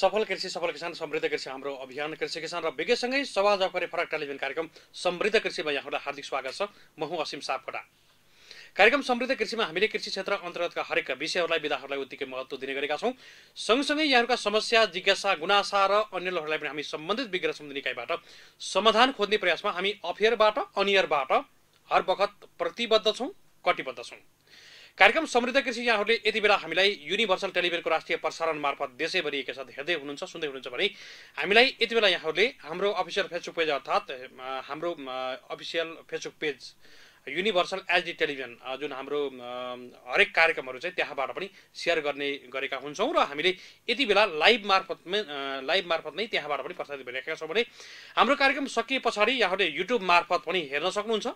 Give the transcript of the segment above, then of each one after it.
सफल कृषि सफल किसान समृद्ध कृषि हाम्रो अभियान कृषि किसान र विज्ञसँगै सवाल जफरे फरक टेलिभिजन कार्यक्रम समृद्ध कृषिमा यहाँहरूलाई हार्दिक स्वागत छ म हुँ असीम सापकोटा कार्यक्रम समृद्ध कृषिमा हामीले कृषि क्षेत्र अन्तर्गतका हरेक विषयहरूलाई विधाहरूलाई उत्तिकै महत्त्व दिने गरेका छौँ सँगसँगै यहाँहरूका समस्या जिज्ञासा गुनासा र अन्यहरूलाई पनि हामी सम्बन्धित विज्ञ सम्बन्धी निकायबाट समाधान खोज्ने प्रयासमा हामी अफेयरबाट अनियरबाट हर बखत प्रतिबद्ध छौँ कटिबद्ध छौँ कार्यक्रम समृद्ध कृषि यहाँहरूले यति बेला हामीलाई युनिभर्सल टेलिभिजनको राष्ट्रिय प्रसारण मार्फत देशैभरि एकसाथ हेर्दै हुनुहुन्छ सुन्दै हुनुहुन्छ भने हामीलाई यति बेला यहाँहरूले हाम्रो अफिसियल फेसबुक पेज अर्थात् हाम्रो official Facebook page universal HD television जुन हाम्रो हरेक कार्यक्रमहरू चाहिँ त्यहाँबाट पनि सेयर गर्ने गरेका हुन्छौँ र हामीले यति बेला लाइभ मार्फतमै लाइभ मार्फत नै त्यहाँबाट पनि प्रसारित भइरहेका छौँ भने हाम्रो कार्यक्रम सकिए पछाडि यहाँहरूले युट्युब मार्फत पनि हेर्न सक्नुहुन्छ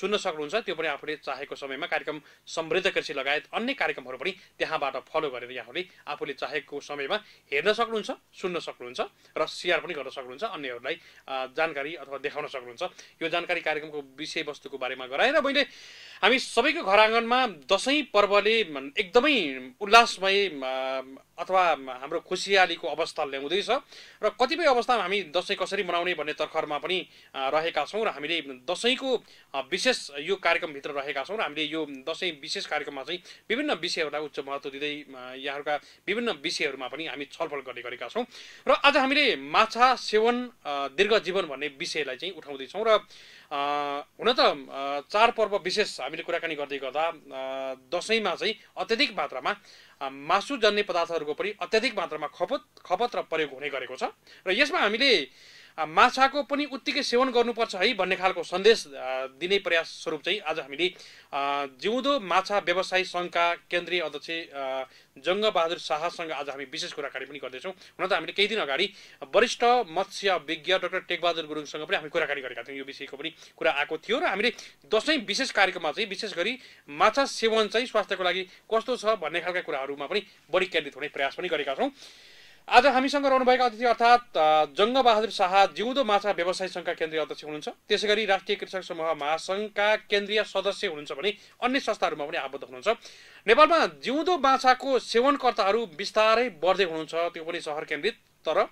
सुन्न सक्नुहुन्छ त्यो पनि आफूले चाहेको समयमा कार्यक्रम समृद्ध कृषि लगायत अन्य कार्यक्रमहरू पनि त्यहाँबाट फलो गरेर यहाँहरूले आफूले चाहेको समयमा हेर्न सक्नुहुन्छ सुन्न सक्नुहुन्छ र सेयर पनि गर्न सक्नुहुन्छ अन्यहरूलाई जानकारी अथवा देखाउन सक्नुहुन्छ यो जानकारी कार्यक्रमको विषयवस्तुको बारेमा गराएर मैले हामी सबैको घर आँगनमा दसैँ पर्वले एकदमै उल्लासमय अथवा हाम्रो खुसियालीको अवस्था ल्याउँदैछ र कतिपय अवस्थामा हामी दसैँ कसरी मनाउने भन्ने तर्खरमा पनि रहेका छौँ र हामीले दसैँको विशेष यो कार्यक्रमभित्र रहेका छौँ र हामीले यो दसैँ विशेष कार्यक्रममा चाहिँ विभिन्न विषयहरूलाई उच्च महत्त्व दिँदै यहाँहरूका विभिन्न विषयहरूमा पनि हामी छलफल गर्ने गरेका छौँ र आज हामीले माछा सेवन दीर्घ जीवन भन्ने विषयलाई चाहिँ उठाउँदैछौँ र हुन त चाडपर्व पर्व विशेष हामीले कुराकानी गर्दै गर्दा दसैँमा चाहिँ अत्यधिक मात्रामा मासु जन्ने पदार्थहरूको पनि अत्याधिक मात्रामा खपत खपत र प्रयोग हुने गरेको छ र यसमा हामीले माछाको पनि उत्तिकै सेवन गर्नुपर्छ है भन्ने खालको सन्देश दिने प्रयास स्वरूप चाहिँ आज हामीले जिउँदो माछा व्यवसाय सङ्घका केन्द्रीय अध्यक्ष जङ्गबहादुर शाहसँग आज हामी विशेष कुराकानी पनि गर्दैछौँ हुन त हामीले केही दिन अगाडि वरिष्ठ मत्स्य विज्ञ डाक्टर टेकबहादुर गुरुङसँग पनि हामी कुराकानी गरेका थियौँ यो विषयको पनि कुरा आएको थियो र हामीले दसैँ विशेष कार्यक्रममा चाहिँ विशेष गरी माछा सेवन चाहिँ स्वास्थ्यको लागि कस्तो छ भन्ने खालका कुराहरूमा पनि बढी केन्द्रित हुने प्रयास पनि गरेका छौँ आज हामीसँग रहनुभएका अतिथि अर्थात् जङ्गबहादुर शाह जिउँदो माछा व्यवसाय सङ्घका केन्द्रीय अध्यक्ष हुनुहुन्छ त्यसै गरी राष्ट्रिय कृषक समूह महासङ्घका केन्द्रीय सदस्य हुनुहुन्छ भने अन्य संस्थाहरूमा पनि आबद्ध हुनुहुन्छ नेपालमा जिउँदो माछाको सेवनकर्ताहरू बिस्तारै बढ्दै हुनुहुन्छ त्यो पनि सहर केन्द्रित तर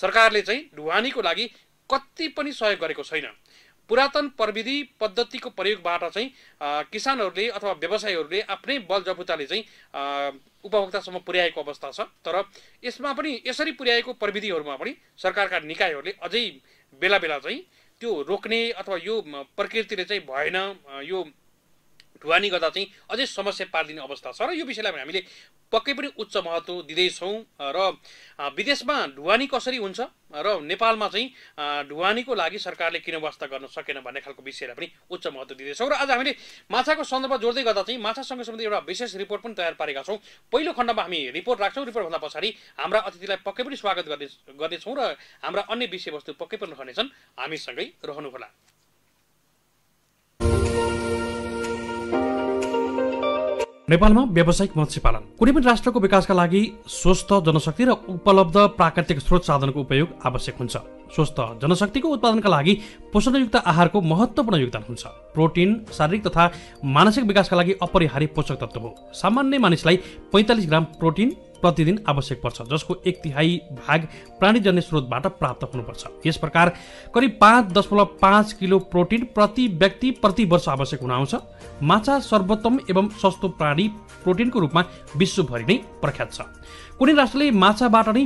सरकारले चाहिँ ढुवानीको लागि कति पनि सहयोग गरेको छैन पुरातन प्रविधि पद्धतिको प्रयोगबाट चाहिँ किसानहरूले अथवा व्यवसायीहरूले आफ्नै बल जबुताले चाहिँ उपभोक्तासम्म पुर्याएको अवस्था छ तर यसमा पनि यसरी पुर्याएको प्रविधिहरूमा पनि सरकारका निकायहरूले अझै बेला बेला चाहिँ त्यो रोक्ने अथवा यो प्रकृतिले चाहिँ भएन यो ढुवानी गर्दा चाहिँ अझै समस्या पारिदिने अवस्था छ र यो विषयलाई पनि हामीले पक्कै पनि उच्च महत्त्व दिँदैछौँ र विदेशमा ढुवानी कसरी हुन्छ र नेपालमा चाहिँ ढुवानीको लागि सरकारले किन व्यवस्था गर्न सकेन भन्ने खालको विषयलाई पनि उच्च महत्त्व दिँदैछौँ र आज हामीले माछाको सन्दर्भ जोड्दै गर्दा चाहिँ माछासँग सम्बन्धी एउटा विशेष रिपोर्ट पनि तयार पारेका छौँ पहिलो खण्डमा हामी रिपोर्ट राख्छौँ रिपोर्टभन्दा पछाडि हाम्रा अतिथिलाई पक्कै पनि स्वागत गर्ने गर्नेछौँ र हाम्रा अन्य विषयवस्तु पक्कै पनि रहनेछन् हामीसँगै रहनुहोला नेपालमा व्यावसायिक मत्स्य कुनै पनि राष्ट्रको विकासका लागि स्वस्थ जनशक्ति र उपलब्ध प्राकृतिक स्रोत साधनको उपयोग आवश्यक हुन्छ स्वस्थ जनशक्तिको उत्पादनका लागि पोषणयुक्त आहारको महत्त्वपूर्ण योगदान हुन्छ प्रोटिन शारीरिक तथा मानसिक विकासका लागि अपरिहार्य पोषक तत्त्व हो सामान्य मानिसलाई पैँतालिस ग्राम प्रोटिन प्रतिदिन आवश्यक पर्छ जसको एक तिहाई भाग प्राणीजन्य स्रोतबाट प्राप्त हुनुपर्छ यस प्रकार करिब पाँच दशमलव पाँच किलो प्रोटिन प्रति व्यक्ति प्रति वर्ष आवश्यक हुन आउँछ माछा सर्वोत्तम एवं सस्तो प्राणी प्रोटिनको रूपमा विश्वभरि नै प्रख्यात छ कुनै राष्ट्रले माछाबाट नै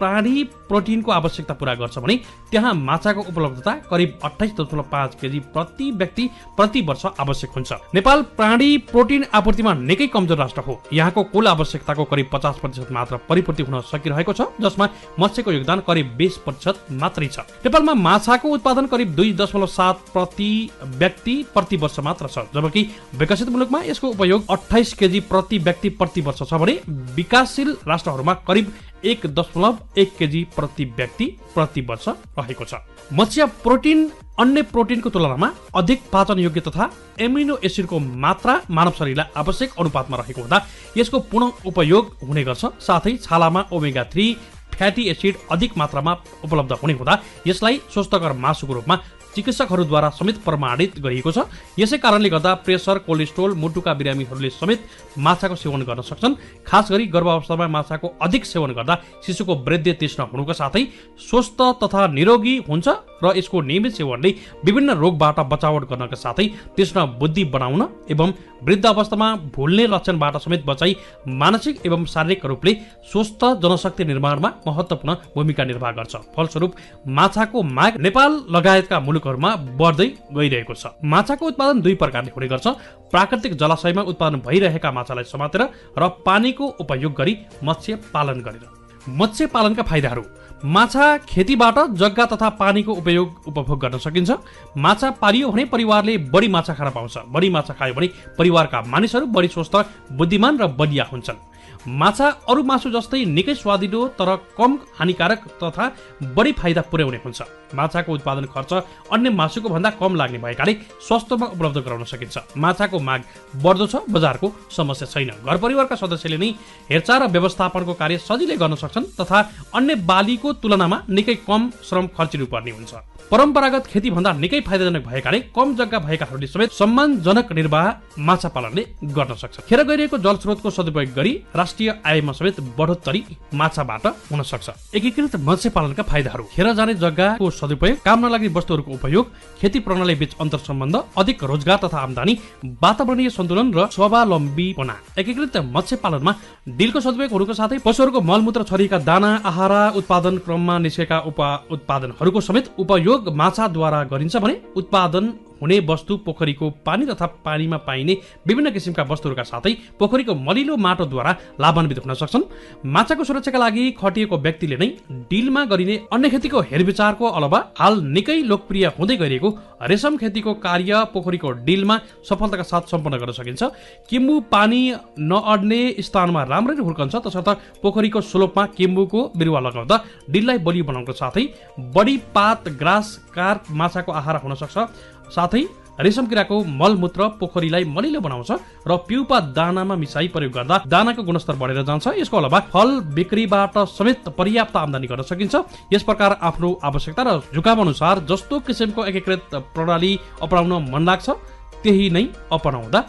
प्राणी प्रोटिनको आवश्यकता पुरा गर्छ भने त्यहाँ माछाको उपलब्धता करिब अठाइस दशमलव पाँच केजी प्रति व्यक्ति प्रति वर्ष आवश्यक हुन्छ नेपाल प्राणी प्रोटिन आपूर्तिमा निकै कमजोर राष्ट्र हो यहाँको कुल आवश्यकताको करिब पचास प्रतिशत मात्र परिपूर्ति हुन सकिरहेको छ जसमा मत्स्यको योगदान करिब बिस प्रतिशत मात्रै छ नेपालमा माछाको उत्पादन करिब दुई दशमलव सात प्रति व्यक्ति प्रति वर्ष मात्र छ जबकि विकसित मुलुकमा यसको उपयोग अठाइस केजी प्रति व्यक्ति प्रति वर्ष छ भने विकासशील राष्ट्रहरूमा करिब एक दशमलव एक केजी प्रति व्यक्ति प्रति वर्ष रहेको छ मत्स्य प्रोटिन अन्य प्रोटिनको तुलनामा अधिक पाचन योग्य तथा एमिनो एसिडको मात्रा मानव शरीरलाई आवश्यक अनुपातमा रहेको हुँदा यसको पुनः उपयोग हुने गर्छ साथै छालामा ओमेगा थ्री फ्याटी एसिड अधिक मात्रामा उपलब्ध हुने हुँदा यसलाई स्वस्थकर मासुको रूपमा चिकित्सकहरूद्वारा समेत प्रमाणित गरिएको छ यसै कारणले गर्दा प्रेसर कोलेस्ट्रोल मुटुका बिरामीहरूले समेत माछाको सेवन गर्न सक्छन् खास गरी गर्भावस्थामा माछाको अधिक सेवन गर्दा शिशुको वृद्धि तीक्षण हुनुका साथै स्वस्थ तथा निरोगी हुन्छ र यसको नियमित सेवनले विभिन्न रोगबाट बचावट गर्नका साथै तीक्षण बुद्धि बनाउन एवं वृद्ध अवस्थामा भुल्ने लक्षणबाट समेत बचाई मानसिक एवं शारीरिक रूपले स्वस्थ जनशक्ति निर्माणमा महत्त्वपूर्ण भूमिका निर्वाह गर्छ फलस्वरूप माछाको माग नेपाल लगायतका मुलुक मुलुकहरूमा बढ्दै गइरहेको छ माछाको उत्पादन दुई प्रकारले हुने गर्छ प्राकृतिक जलाशयमा उत्पादन भइरहेका माछालाई समातेर र पानीको उपयोग गरी मत्स्य पालन गरेर मत्स्य पालनका फाइदाहरू माछा खेतीबाट जग्गा तथा पानीको उपयोग उपभोग गर्न सकिन्छ माछा पालियो भने परिवारले बढी माछा खान पाउँछ बढी माछा खायो भने परिवारका मानिसहरू बढी स्वस्थ बुद्धिमान र बलिया हुन्छन् माछा अरू मासु जस्तै निकै स्वादिलो तर कम हानिकारक तथा बढी फाइदा पुर्याउने हुन्छ माछाको उत्पादन खर्च अन्य मासुको भन्दा कम लाग्ने भएकाले सस्तोमा उपलब्ध गराउन सकिन्छ माछाको माग बढ्दो छ बजारको समस्या छैन घर परिवारका सदस्यले नै हेरचाह र व्यवस्थापनको कार्य सजिलै गर्न सक्छन् तथा अन्य बालीको तुलनामा निकै कम श्रम खर्चिनु पर्ने हुन्छ परम्परागत खेती भन्दा निकै फाइदाजनक भएकाले कम जग्गा भएकाहरूले समेत सम्मानजनक निर्वाह माछा पालनले गर्न सक्छ खेर गइरहेको जलस्रोतको सदुपयोग गरी राष्ट्रिय आयमा समेत बढोत्तरी माछाबाट हुन सक्छ एकीकृत मत्स्य पालनका फाइदाहरू खेर जाने जग्गाको सदुपयोग काम नलाग्ने वस्तुहरूको उपयोग खेती प्रणाली बीच अन्तर सम्बन्ध अधिक रोजगार तथा आमदानी वातावरणीय सन्तुलन र स्वावलम्बीपना एकीकृत मत्स्य पालनमा डिलको सदुपयोग साथै पशुहरूको मलमूत्र छरिएका दाना आहारा उत्पादन क्रममा निस्केका उप उत्पादनहरूको समेत उपयोग प्रयोग माछाद्वारा गरिन्छ भने उत्पादन हुने वस्तु पोखरीको पानी तथा पानीमा पाइने विभिन्न किसिमका वस्तुहरूका साथै पोखरीको मलिलो माटोद्वारा लाभान्वित हुन सक्छन् माछाको सुरक्षाका लागि खटिएको व्यक्तिले नै डिलमा गरिने अन्य खेतीको हेरविचारको अलावा हाल निकै लोकप्रिय हुँदै गइरहेको रेशम खेतीको कार्य पोखरीको डिलमा सफलताका साथ सम्पन्न गर्न सकिन्छ किम्बु पानी नअड्ने स्थानमा राम्ररी हुर्कन्छ तसर्थ पोखरीको स्लोपमा किम्बुको बिरुवा लगाउँदा डिललाई बलियो बनाउनको साथै बढी पात ग्रास कार्प माछाको आहार हुन सक्छ साथै रेशम किराको मलमूत्र पोखरीलाई मलिलो बनाउँछ र पिउपा दानामा मिसाई प्रयोग गर्दा दानाको गुणस्तर बढेर जान्छ यसको अलावा फल बिक्रीबाट समेत पर्याप्त आमदानी गर्न सकिन्छ यस प्रकार आफ्नो आवश्यकता र झुकाव अनुसार जस्तो किसिमको एकीकृत प्रणाली अपनाउन मन लाग्छ त्यही नै अपनाउँदा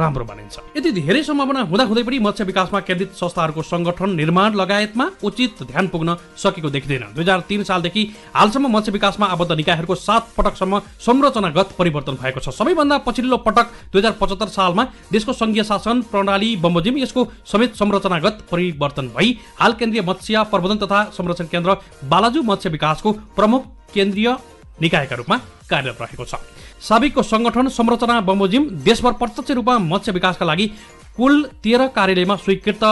राम्रो भनिन्छ यति धेरै सम्भावना हुँदाहुँदै पनि मत्स्य विकासमा केन्द्रित संस्थाहरूको संगठन निर्माण लगायतमा उचित ध्यान पुग्न सकेको देखिँदैन दुई हजार तिन सालदेखि हालसम्म मत्स्य विकासमा आबद्ध निकायहरूको सात पटकसम्म संरचनागत परिवर्तन भएको छ सबैभन्दा पछिल्लो पटक दुई हजार पचहत्तर सालमा देशको संघीय शासन प्रणाली बमोजिम यसको समेत संरचनागत परिवर्तन भई हाल केन्द्रीय मत्स्य प्रबन्धन तथा संरक्षण केन्द्र बालाजु मत्स्य विकासको प्रमुख केन्द्रीय निकायका रूपमा कार्यरत रहेको छ साबिकको सङ्गठन संरचना बमोजिम देशभर प्रत्यक्ष रूपमा मत्स्य विकासका लागि कुल तेह्र कार्यालयमा स्वीकृत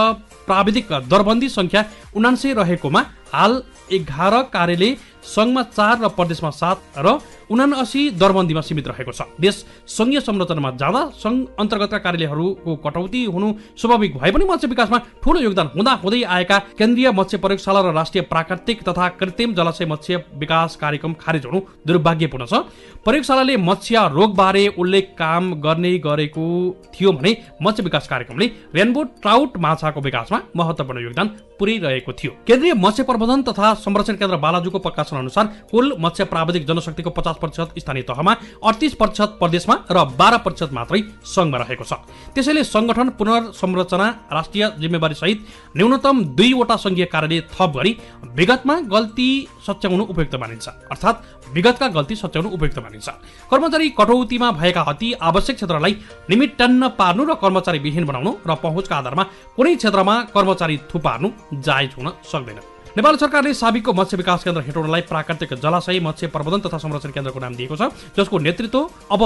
प्राविधिक दरबन्दी सङ्ख्या उनान्से रहेकोमा हाल एघार कार्यालय सङ्घमा चार र प्रदेशमा सात र उनासी दरबन्दीमा सीमित रहेको छ देश सङ्घीय संरचनामा जाँदा सङ्घ अन्तर्गतका कार्यालयहरूको कटौती हुनु स्वाभाविक भए पनि मत्स्य विकासमा ठूलो योगदान हुँदा हुँदै आएका केन्द्रीय मत्स्य प्रयोगशाला र राष्ट्रिय प्राकृतिक तथा कृत्रिम जलाशय मत्स्य विकास कार्यक्रम खारेज हुनु दुर्भाग्यपूर्ण छ प्रयोगशालाले मत्स्य रोगबारे उल्लेख काम गर्ने गरेको थियो भने मत्स्य विकास कार्यक्रमले रेनबो ट्राउट माछाको विकासमा महत्त्वपूर्ण योगदान पुर्याइरहेको थियो केन्द्रीय मत्स्य प्रबन्धन तथा संरक्षण केन्द्र बालाजुको पक्का अनुसार कुल मत्स्य प्राविधिक जनशक्तिको पचास प्रतिशत स्थानीय तहमा अडतिस प्रतिशत प्रदेशमा र बाह्र प्रतिशत मात्रै सङ्घमा रहेको छ त्यसैले सङ्गठन पुनर्संरचना राष्ट्रिय जिम्मेवारी सहित न्यूनतम दुईवटा सङ्घीय कार्यालय थप गरी विगतमा गल्ती सच्याउनु उपयुक्त मानिन्छ अर्थात् विगतका गल्ती सच्याउनु उपयुक्त मानिन्छ कर्मचारी कटौतीमा भएका अति आवश्यक क्षेत्रलाई निमिटन्न पार्नु र कर्मचारी विहीन बनाउनु र पहुँचका आधारमा कुनै क्षेत्रमा कर्मचारी थुपार्नु जायज हुन सक्दैन नेपाल सरकारले साबिकको मत्स्य विकास केन्द्र हेटौँडालाई प्राकृतिक जलाशय मत्स्य प्रबन्धन तथा संरक्षण केन्द्रको नाम दिएको छ जसको नेतृत्व अब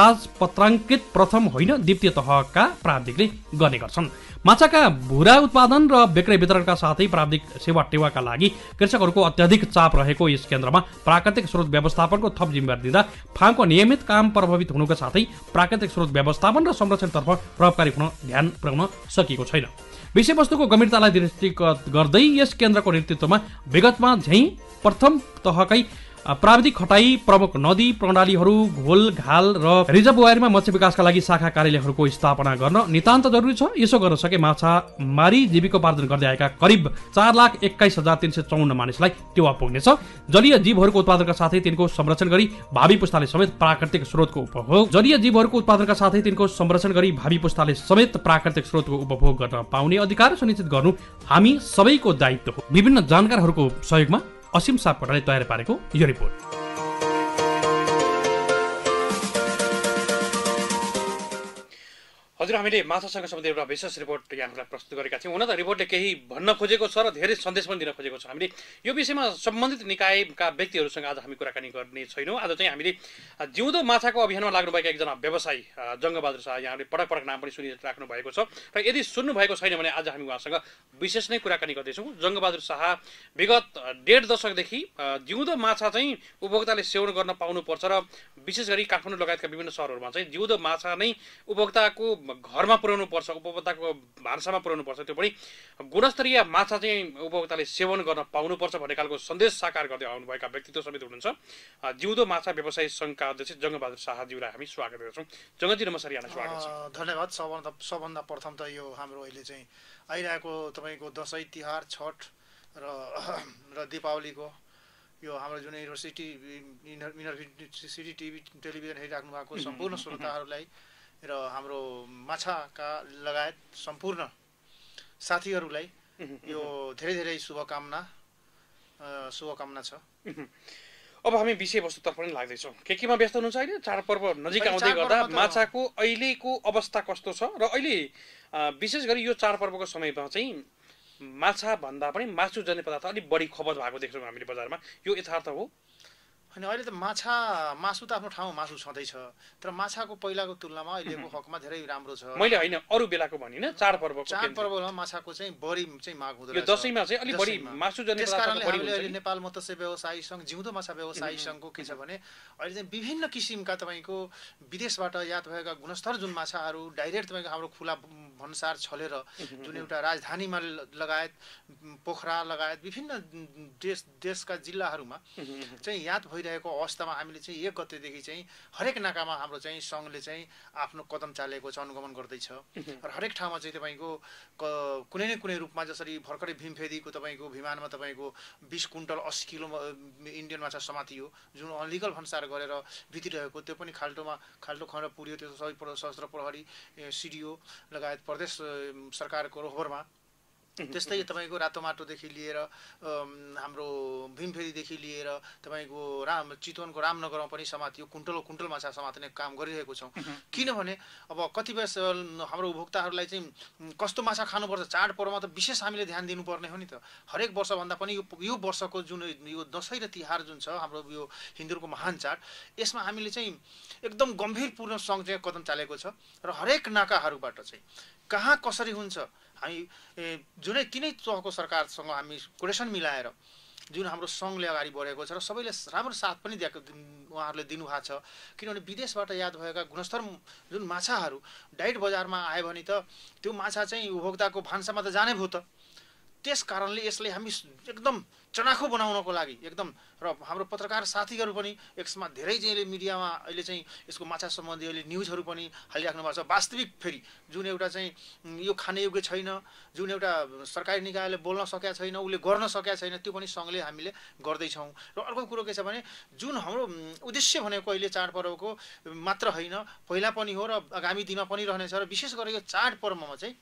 राजपत्राङ्कित प्रथम होइन द्वितीय तहका प्राविधिकले गर्ने गर्छन् माछाका भुरा उत्पादन र विक्रय वितरणका साथै प्राविधिक सेवा टेवाका लागि कृषकहरूको अत्याधिक चाप रहेको यस केन्द्रमा प्राकृतिक स्रोत व्यवस्थापनको थप जिम्मेवारी दिँदा फार्मको नियमित काम प्रभावित हुनुका साथै प्राकृतिक स्रोत व्यवस्थापन र संरक्षणतर्फ प्रभावकारी हुन ध्यान पुर्याउन सकिएको छैन विषयवस्तुको गम्भीरतालाई दृष्टिगत गर्दै यस केन्द्रको नेतृत्वमा विगतमा झैँ प्रथम तहकै प्राविधिक खटाई प्रमुख नदी प्रणालीहरू घोल घाल र रिजर्भवायरमा मत्स्य विकासका लागि शाखा कार्यालयहरूको स्थापना गर्न नितान्त जरुरी छ यसो गर्न सके माछा मारी जीविकोपार्जन गर्दै आएका करिब चार लाख एक्काइस हजार तिन सय चौन्न मानिसलाई टेवा पुग्नेछ जलीय जीवहरूको उत्पादनका साथै तिनको संरक्षण गरी भावी पुस्ताले समेत प्राकृतिक स्रोतको उपभोग जलीय जीवहरूको उत्पादनका साथै तिनको संरक्षण गरी भावी पुस्ताले समेत प्राकृतिक स्रोतको उपभोग गर्न पाउने अधिकार सुनिश्चित गर्नु हामी सबैको दायित्व हो विभिन्न जानकारहरूको सहयोगमा असीम सापकोटाले तयार पारेको यो रिपोर्ट हजुर हामीले माछासँग सम्बन्धी एउटा विशेष रिपोर्ट यहाँहरूलाई प्रस्तुत गरेका थियौँ हुन त रिपोर्टले केही भन्न खोजेको छ र धेरै सन्देश पनि दिन खोजेको छ हामीले यो विषयमा सम्बन्धित निकायका व्यक्तिहरूसँग आज हामी कुराकानी गर्ने छैनौँ आज चाहिँ हामीले जिउँदो माछाको अभियानमा लाग्नुभएका एकजना व्यवसायी जङ्गबहादुर शाह यहाँहरूले पटक पटक नाम पनि सुनिराख्नु भएको छ र यदि सुन्नुभएको छैन भने आज हामी उहाँसँग विशेष नै कुराकानी गर्दैछौँ जङ्गबहादुर शाह विगत डेढ दशकदेखि जिउँदो माछा चाहिँ उपभोक्ताले सेवन गर्न पाउनुपर्छ र विशेष गरी काठमाडौँ लगायतका विभिन्न सहरहरूमा चाहिँ जिउँदो माछा नै उपभोक्ताको घरमा पुर्याउनु पर्छ उपभोक्ताको भान्सामा पुर्याउनु पर्छ त्यो पनि गुणस्तरीय माछा चाहिँ उपभोक्ताले सेवन गर्न पाउनुपर्छ भन्ने खालको सन्देश साकार गर्दै आउनुभएका व्यक्तित्व समेत हुनुहुन्छ जिउँदो माछा व्यवसाय सङ्घका अध्यक्ष जङ्गबहादुर शाहज्यूलाई हामी स्वागत गर्छौँ जङ्गजी नमस्कार यहाँलाई स्वागत छ धन्यवाद सबभन्दा सबभन्दा प्रथम त यो हाम्रो अहिले चाहिँ आइरहेको तपाईँको दसैँ तिहार छठ र र दिपावलीको यो हाम्रो जुन युनिभर्सिटी सिटी टिभी टेलिभिजन हेरिराख्नु भएको सम्पूर्ण श्रोताहरूलाई र हाम्रो माछाका लगायत सम्पूर्ण साथीहरूलाई यो धेरै धेरै शुभकामना शुभकामना छ अब हामी विषयवस्तुतर्फ पनि लाग्दैछौँ के केमा व्यस्त हुनुहुन्छ अहिले चाडपर्व नजिक आउँदै गर्दा माछाको अहिलेको अवस्था कस्तो छ र अहिले विशेष गरी यो चाडपर्वको समयमा चाहिँ माछा भन्दा पनि मासु जन्य पदार्थ अलिक बढी खपत भएको देख्छौँ हामीले बजारमा यो यथार्थ हो अनि अहिले त माछा मासु त आफ्नो ठाउँमा मासु छँदैछ तर माछाको पहिलाको तुलनामा अहिलेको हकमा धेरै राम्रो छ मैले होइन अरू बेलाको भनिनँ चाडपर्व चाडपर्वमा माछाको चाहिँ बढी चाहिँ माग हुँदो रहेछ दसैँमा चाहिँ अलिक बढी मासु त्यसकारणले अहिले नेपाल मत्स्य व्यवसायी सङ्घ जिउँदो माछा व्यवसायी सङ्घको के छ भने अहिले चाहिँ विभिन्न किसिमका तपाईँको विदेशबाट याद भएका गुणस्तर जुन माछाहरू डाइरेक्ट तपाईँको हाम्रो खुला भन्सार छलेर जुन एउटा राजधानीमा लगायत पोखरा लगायत विभिन्न देश देशका जिल्लाहरूमा चाहिँ याद भइ भइरहेको अवस्थामा हामीले चाहिँ एक गतेदेखि चाहिँ हरेक नाकामा हाम्रो चाहिँ सङ्घले चाहिँ आफ्नो कदम चालेको छ अनुगमन गर्दैछ र हरेक ठाउँमा चाहिँ तपाईँको कुनै न कुनै रूपमा जसरी भर्खरै भीमफेदीको तपाईँको विमानमा तपाईँको बिस कुन्टल अस्सी किलो इन्डियन माछा समातियो जुन अनलिगल भन्सार गरेर बितिरहेको त्यो पनि खाल्टोमा खाल्टो खनेर पुऱ्यो त्यो सबै सशस्त्र प्रहरी सिडिओ लगायत प्रदेश सरकारको रोहरमा त्यस्तै तपाईँको रातो माटोदेखि लिएर हाम्रो भीमफेरीदेखि लिएर तपाईँको राम चितवनको रामनगरमा पनि समातियो कुन्टलो कुन्टल माछा समात्ने काम गरिरहेको छौँ किनभने अब कतिपय हाम्रो उपभोक्ताहरूलाई चाहिँ कस्तो माछा खानुपर्छ चाडपर्वमा त विशेष हामीले ध्यान दिनुपर्ने हो नि त हरेक वर्षभन्दा पनि यो यो वर्षको जुन यो दसैँ र तिहार जुन छ हाम्रो यो हिन्दूहरूको महान चाड यसमा हामीले चाहिँ एकदम गम्भीरपूर्ण सँग चाहिँ कदम चालेको छ र हरेक नाकाहरूबाट चाहिँ कहाँ कसरी हुन्छ हामी जुनै तिनै तहको सरकारसँग हामी कोरेसन मिलाएर जुन हाम्रो सङ्घले अगाडि बढेको छ र सबैले राम्रो साथ पनि दिएको उहाँहरूले दिनुभएको छ किनभने विदेशबाट याद भएका गुणस्तर जुन माछाहरू डाइट बजारमा आयो भने त त्यो माछा चाहिँ उपभोक्ताको भान्सामा त जाने भयो त त्यस कारणले यसले हामी एकदम चनाखो बनाउनको लागि एकदम र हाम्रो पत्रकार साथीहरू पनि यसमा धेरै चाहिँ अहिले मिडियामा अहिले चाहिँ यसको माछा सम्बन्धी अहिले न्युजहरू पनि हालिराख्नु भएको छ वास्तविक फेरि जुन एउटा चाहिँ यो खाने योग्य छैन जुन एउटा सरकारी निकायले बोल्न सकेका छैन उसले गर्न सकेका छैन त्यो पनि सँगले हामीले गर्दैछौँ र अर्को कुरो के छ भने जुन हाम्रो उद्देश्य भनेको अहिले चाडपर्वको मात्र होइन पहिला पनि हो र आगामी दिनमा पनि रहनेछ र विशेष गरेर यो चाडपर्वमा चाहिँ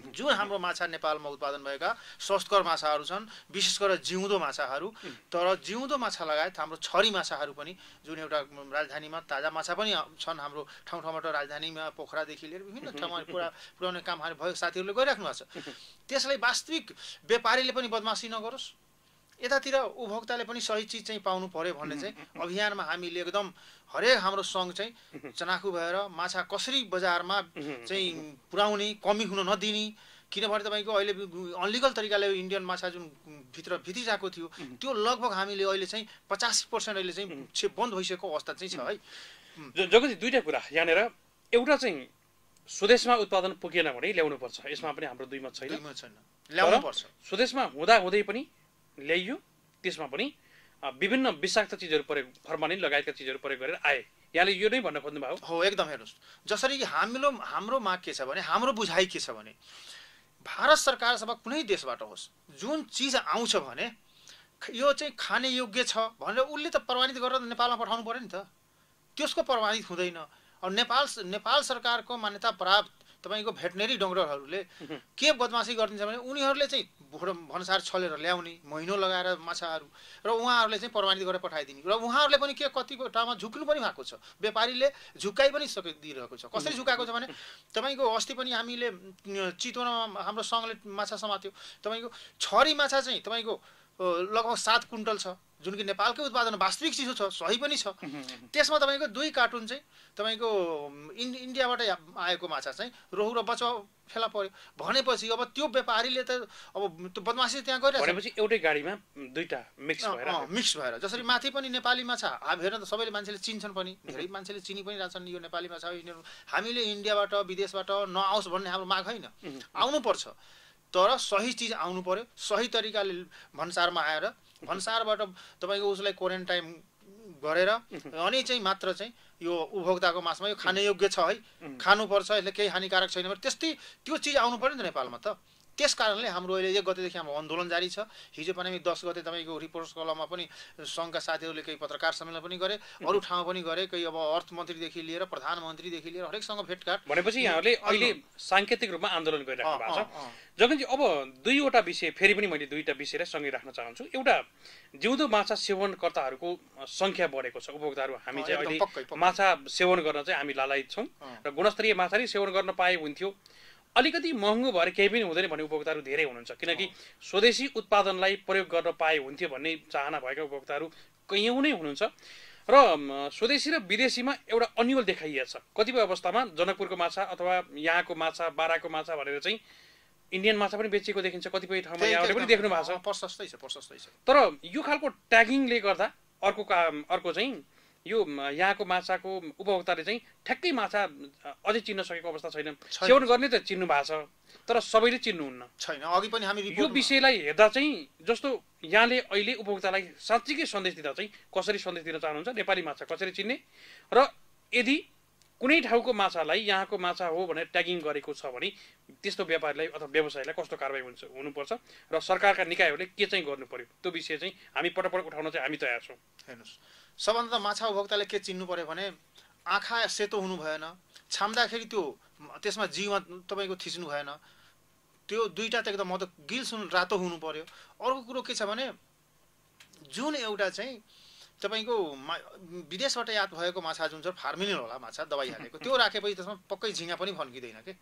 जुन हाम्रो माछा नेपालमा उत्पादन भएका स्वस्थकर माछाहरू छन् विशेष गरेर जिउँदो माछाहरू तर जिउँदो माछा लगायत हाम्रो छरी माछाहरू पनि जुन एउटा राजधानीमा ताजा माछा पनि छन् हाम्रो ठाउँ ठाउँबाट राजधानीमा पोखरादेखि लिएर विभिन्न ठाउँमा पुरा पुर्याउने काम हामी भएको साथीहरूले गरिराख्नु भएको छ त्यसलाई वास्तविक व्यापारीले पनि बदमासी नगरोस् यतातिर उपभोक्ताले पनि सही चिज चाहिँ पाउनु पर्यो भन्ने चाहिँ अभियानमा हामीले एकदम हरेक हाम्रो सङ्घ चाहिँ चनाखु भएर माछा कसरी बजारमा चाहिँ पुर्याउने कमी हुन नदिने किनभने तपाईँको अहिले अनलिगल तरिकाले इन्डियन माछा जुन भित्र भित्रिरहेको थियो त्यो लगभग हामीले अहिले चाहिँ पचासी पर्सेन्ट अहिले चाहिँ बन्द भइसकेको अवस्था चाहिँ छ है जगति दुईवटा कुरा यहाँनिर एउटा चाहिँ स्वदेशमा उत्पादन पुगेन भने ल्याउनु पर्छ यसमा पनि हाम्रो दुईमा छैन छैन पर्छ स्वदेशमा हुँदा हुँदै पनि ल्याइयो त्यसमा पनि विभिन्न विषाक्त चिजहरू प्रयोग फर्मालिन लगायतका चिजहरू प्रयोग गरेर आए यहाँले यो नै भन्न खोज्नुभयो हो एकदम हेर्नुहोस् जसरी कि हाम्रो हाम्रो माग के छ भने हाम्रो बुझाइ के छ भने भारत सरकार सरकारसम्म कुनै देशबाट होस् जुन चिज आउँछ भने यो चाहिँ खाने योग्य छ भनेर उसले त प्रमाणित गरेर नेपालमा पठाउनु पऱ्यो नि त त्यसको प्रमाणित हुँदैन अब नेपाल नेपाल सरकारको मान्यता प्राप्त तपाईँको भेटनेरी डक्टरहरूले के बदमासी गरिदिन्छ भने उनीहरूले चाहिँ भन्सार छलेर ल्याउने महिनो लगाएर माछाहरू र उहाँहरूले चाहिँ प्रमाणित गरेर पठाइदिने र उहाँहरूले पनि के कतिको टाउमा झुक्नु पनि भएको छ व्यापारीले झुकाइ पनि सकि दिइरहेको छ कसरी झुकाएको छ भने तपाईँको अस्ति पनि हामीले चितवनमा हाम्रो सङ्घले माछा समात्यो तपाईँको छरी माछा चाहिँ तपाईँको लगभग सात कुन्टल छ जुन कि नेपालकै उत्पादन वास्तविक चिसो छ सही पनि छ त्यसमा तपाईँको दुई कार्टुन चाहिँ तपाईँको इन् इन्डियाबाट आएको माछा चाहिँ रोहु र बचाउ फेला पर्यो भनेपछि अब त्यो व्यापारीले त अब त्यो बदमासी त्यहाँ गरेर एउटै गाडीमा दुईटा मिक्स भएर मिक्स भएर जसरी माथि पनि नेपाली माछा हेर्न त सबैले मान्छेले चिन्छन् पनि धेरै मान्छेले चिनि पनि रहेछन् यो नेपाली माछा हामीले इन्डियाबाट विदेशबाट नआओस् भन्ने हाम्रो माग होइन आउनुपर्छ तर सही चिज आउनु पऱ्यो सही तरिकाले भन्सारमा आएर भन्सारबाट तपाईँको उसलाई क्वारेन्टाइन गरेर अनि चाहिँ मात्र चाहिँ यो उपभोक्ताको मासमा यो खाने योग्य छ है खानुपर्छ यसले केही हानिकारक छैन त्यस्तै त्यो चिज आउनु पऱ्यो नि त नेपालमा त त्यस कारणले हाम्रो अहिले एक गतेदेखि हाम्रो आन्दोलन जारी छ हिजो पनि हामी दस गते तपाईँको रिपोर्ट कलममा पनि सङ्घका साथीहरूले केही पत्रकार सम्मेलन पनि गरे अरू ठाउँमा पनि गरे केही अब अर्थमन्त्रीदेखि लिएर प्रधानमन्त्रीदेखि लिएर हरेकसँग भेटघाट भनेपछि यहाँहरूले अहिले साङ्केतिक रूपमा आन्दोलन गरिराख्नु भएको छ जगनजी अब दुईवटा विषय फेरि पनि मैले दुईवटा विषयलाई सँगै राख्न चाहन्छु एउटा जिउँदो माछा सेवनकर्ताहरूको सङ्ख्या बढेको छ उपभोक्ताहरू हामी चाहिँ अहिले माछा सेवन गर्न चाहिँ हामी लालायित छौँ र गुणस्तरीय माछा नै सेवन गर्न पाए हुन्थ्यो अलिकति महँगो भएर केही पनि हुँदैन भन्ने उपभोक्ताहरू धेरै हुनुहुन्छ किनकि स्वदेशी उत्पादनलाई प्रयोग गर्न पाए हुन्थ्यो भन्ने चाहना भएका उपभोक्ताहरू कैयौँ नै हुनुहुन्छ र स्वदेशी र विदेशीमा एउटा अन्यल देखाइएछ कतिपय अवस्थामा जनकपुरको माछा अथवा यहाँको माछा बाराको माछा भनेर चाहिँ इन्डियन माछा पनि बेचिएको देखिन्छ कतिपय ठाउँमा यहाँले पनि देख्नु भएको छ प्रशस्तै छ प्रशस्तै छ तर यो खालको ट्यागिङले गर्दा अर्को काम अर्को चाहिँ यो यहाँको माछाको उपभोक्ताले चाहिँ ठ्याक्कै माछा अझै चिन्न सकेको अवस्था छैन सेवन गर्ने त चिन्नु भएको छ तर सबैले चिन्नुहुन्न छैन अघि पनि हामी यो विषयलाई हेर्दा चाहिँ जस्तो यहाँले अहिले उपभोक्तालाई साँच्चीकै सन्देश दिँदा चाहिँ कसरी सन्देश दिन चाहनुहुन्छ नेपाली माछा कसरी चिन्ने र यदि कुनै ठाउँको माछालाई यहाँको माछा हो भनेर ट्यागिङ गरेको छ भने त्यस्तो व्यापारीलाई अथवा व्यवसायलाई कस्तो कारवाही हुन्छ हुनुपर्छ र सरकारका निकायहरूले के चाहिँ गर्नु पर्यो त्यो विषय चाहिँ हामी पटक पटक उठाउन चाहिँ हामी तयार छौँ हेर्नुहोस् सबभन्दा माछा उपभोक्ताले के चिन्नु पऱ्यो भने आँखा सेतो हुनु भएन छाम्दाखेरि त्यो त्यसमा जिउमा तपाईँको थिच्नु भएन त्यो दुईवटा त एकदम मतलब गिल्स हुनु रातो हुनु पऱ्यो अर्को कुरो के छ भने जुन एउटा चाहिँ तपाईँको मा विदेशबाट याद भएको माछा जुन छ फार्मिलिन होला माछा दबाई हालेको त्यो राखेपछि त्यसमा पक्कै झिङ्गा पनि फन्किँदैन कि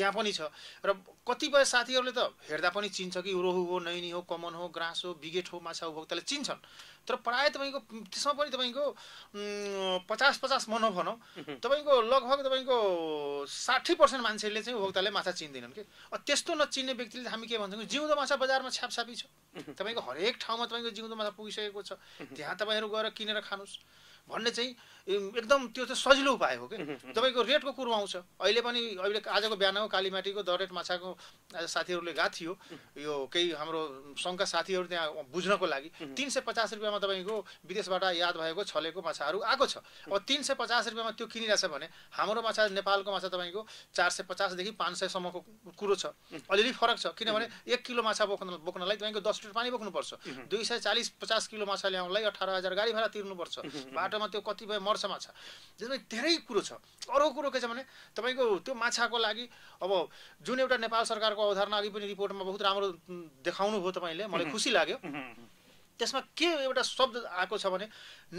त्यहाँ पनि छ र कतिपय साथीहरूले त हेर्दा पनि चिन्छ कि रोहु हो नैनी हो कमन हो ग्राँस हो बिगेट हो माछा उपभोक्ताले चिन्छन् तर प्रायः तपाईँको त्यसमा पनि तपाईँको पचास पचास मन भनौँ तपाईँको लगभग तपाईँको साठी पर्सेन्ट मान्छेले चाहिँ उपभोक्ताले माछा चिन्दैनन् कि त्यस्तो नचिन्ने व्यक्तिले हामी के भन्छौँ जिउँदो माछा बजारमा छ्यापछापी छ तपाईँको हरेक ठाउँमा तपाईँको जिउँदो माछा पुगिसकेको छ त्यहाँ तपाईँहरू गएर किनेर खानुहोस् भन्ने चाहिँ एकदम त्यो चाहिँ सजिलो उपाय हो कि तपाईँको रेटको कुरो आउँछ अहिले पनि अहिले आजको बिहानको कालीमाटीको दरेट माछाको साथीहरूले गएको थियो यो केही हाम्रो सङ्घका साथीहरू त्यहाँ बुझ्नको लागि तिन सय पचास रुपियाँमा तपाईँको विदेशबाट याद भएको छलेको माछाहरू आएको छ अब तिन सय पचास रुपियाँमा त्यो किनिरहेछ भने हाम्रो माछा नेपालको माछा तपाईँको चार सय पचासदेखि पाँच सयसम्मको कुरो छ अलिअलि फरक छ किनभने एक किलो माछा बोक्न बोक्नलाई तपाईँको दस लिटर पानी बोक्नुपर्छ दुई सय चालिस पचास किलो माछा ल्याउनलाई अठार हजार गाडी भाडा तिर्नुपर्छ बाटोमा त्यो कतिपय सङ्घर्षमा छ त्यसमा धेरै कुरो छ अरू कुरो के छ भने तपाईँको त्यो माछाको लागि अब जुन एउटा नेपाल सरकारको अवधारणा अघि पनि रिपोर्टमा बहुत राम्रो देखाउनु भयो तपाईँले मलाई खुसी लाग्यो त्यसमा के एउटा शब्द आएको छ भने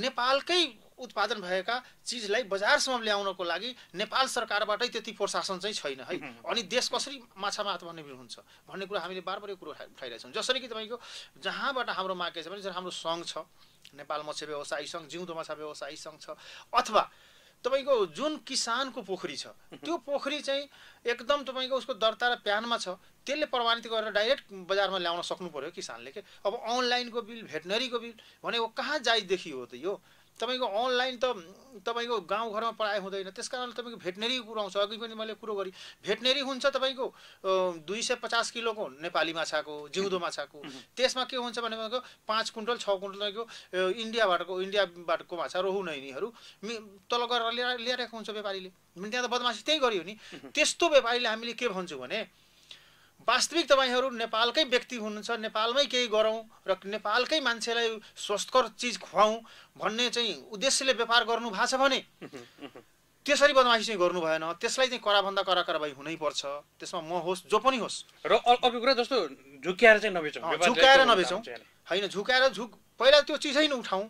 नेपालकै उत्पादन भएका चिजलाई बजारसम्म ल्याउनको लागि नेपाल सरकारबाटै त्यति प्रशासन चाहिँ छैन है अनि देश कसरी माछामा आत्मनिर्भर हुन्छ भन्ने कुरा हामीले बार बार यो कुरो उठाइरहेछौँ जसरी कि तपाईँको जहाँबाट हाम्रो माग छ भने हाम्रो सङ्घ छ नेपाल मत्स्य व्यवसायी सङ्घ जिउँदो माछा व्यवसायी सङ्घ छ अथवा तपाईँको जुन किसानको पोखरी छ त्यो पोखरी चाहिँ एकदम तपाईँको उसको दर्ता र प्यानमा छ त्यसले प्रमाणित गरेर डाइरेक्ट बजारमा ल्याउन सक्नु पऱ्यो किसानले के अब अनलाइनको बिल भेटनरीको बिल भनेको कहाँ जाइदेखि हो त यो तपाईँको अनलाइन त तपाईँको गाउँघरमा पढाइ हुँदैन त्यस कारणले तपाईँको भेटनेरी कुरो आउँछ अघि पनि मैले कुरो गरेँ भेटनेरी हुन्छ तपाईँको दुई सय पचास किलोको नेपाली माछाको जिउँदो माछाको त्यसमा के हुन्छ भने भनेको पाँच कुन्टल छ कुन्टल तपाईँको इन्डियाबाटको इन्डियाबाटको माछा रोहु नैनीहरू तल गरेर ल्याएर ल्याइरहेको हुन्छ व्यापारीले त्यहाँ त बदमासी त्यही गरियो नि त्यस्तो व्यापारीले हामीले के भन्छौँ भने वास्तविक तपाईँहरू नेपालकै व्यक्ति हुनुहुन्छ नेपालमै केही गरौँ र नेपालकै मान्छेलाई स्वस्थकर चिज खुवाऊ भन्ने चाहिँ उद्देश्यले व्यापार गर्नु भएको छ भने त्यसरी बदमासी चाहिँ गर्नु भएन त्यसलाई चाहिँ कराभन्दा करा कारवाही हुनैपर्छ त्यसमा म होस् जो पनि होस् र अर्को कुरा जस्तो झुक्याएर चाहिँ नबेचौँ झुक्याएर नबेचौँ होइन झुकाएर झुक पहिला त्यो चिजै नै उठाउँ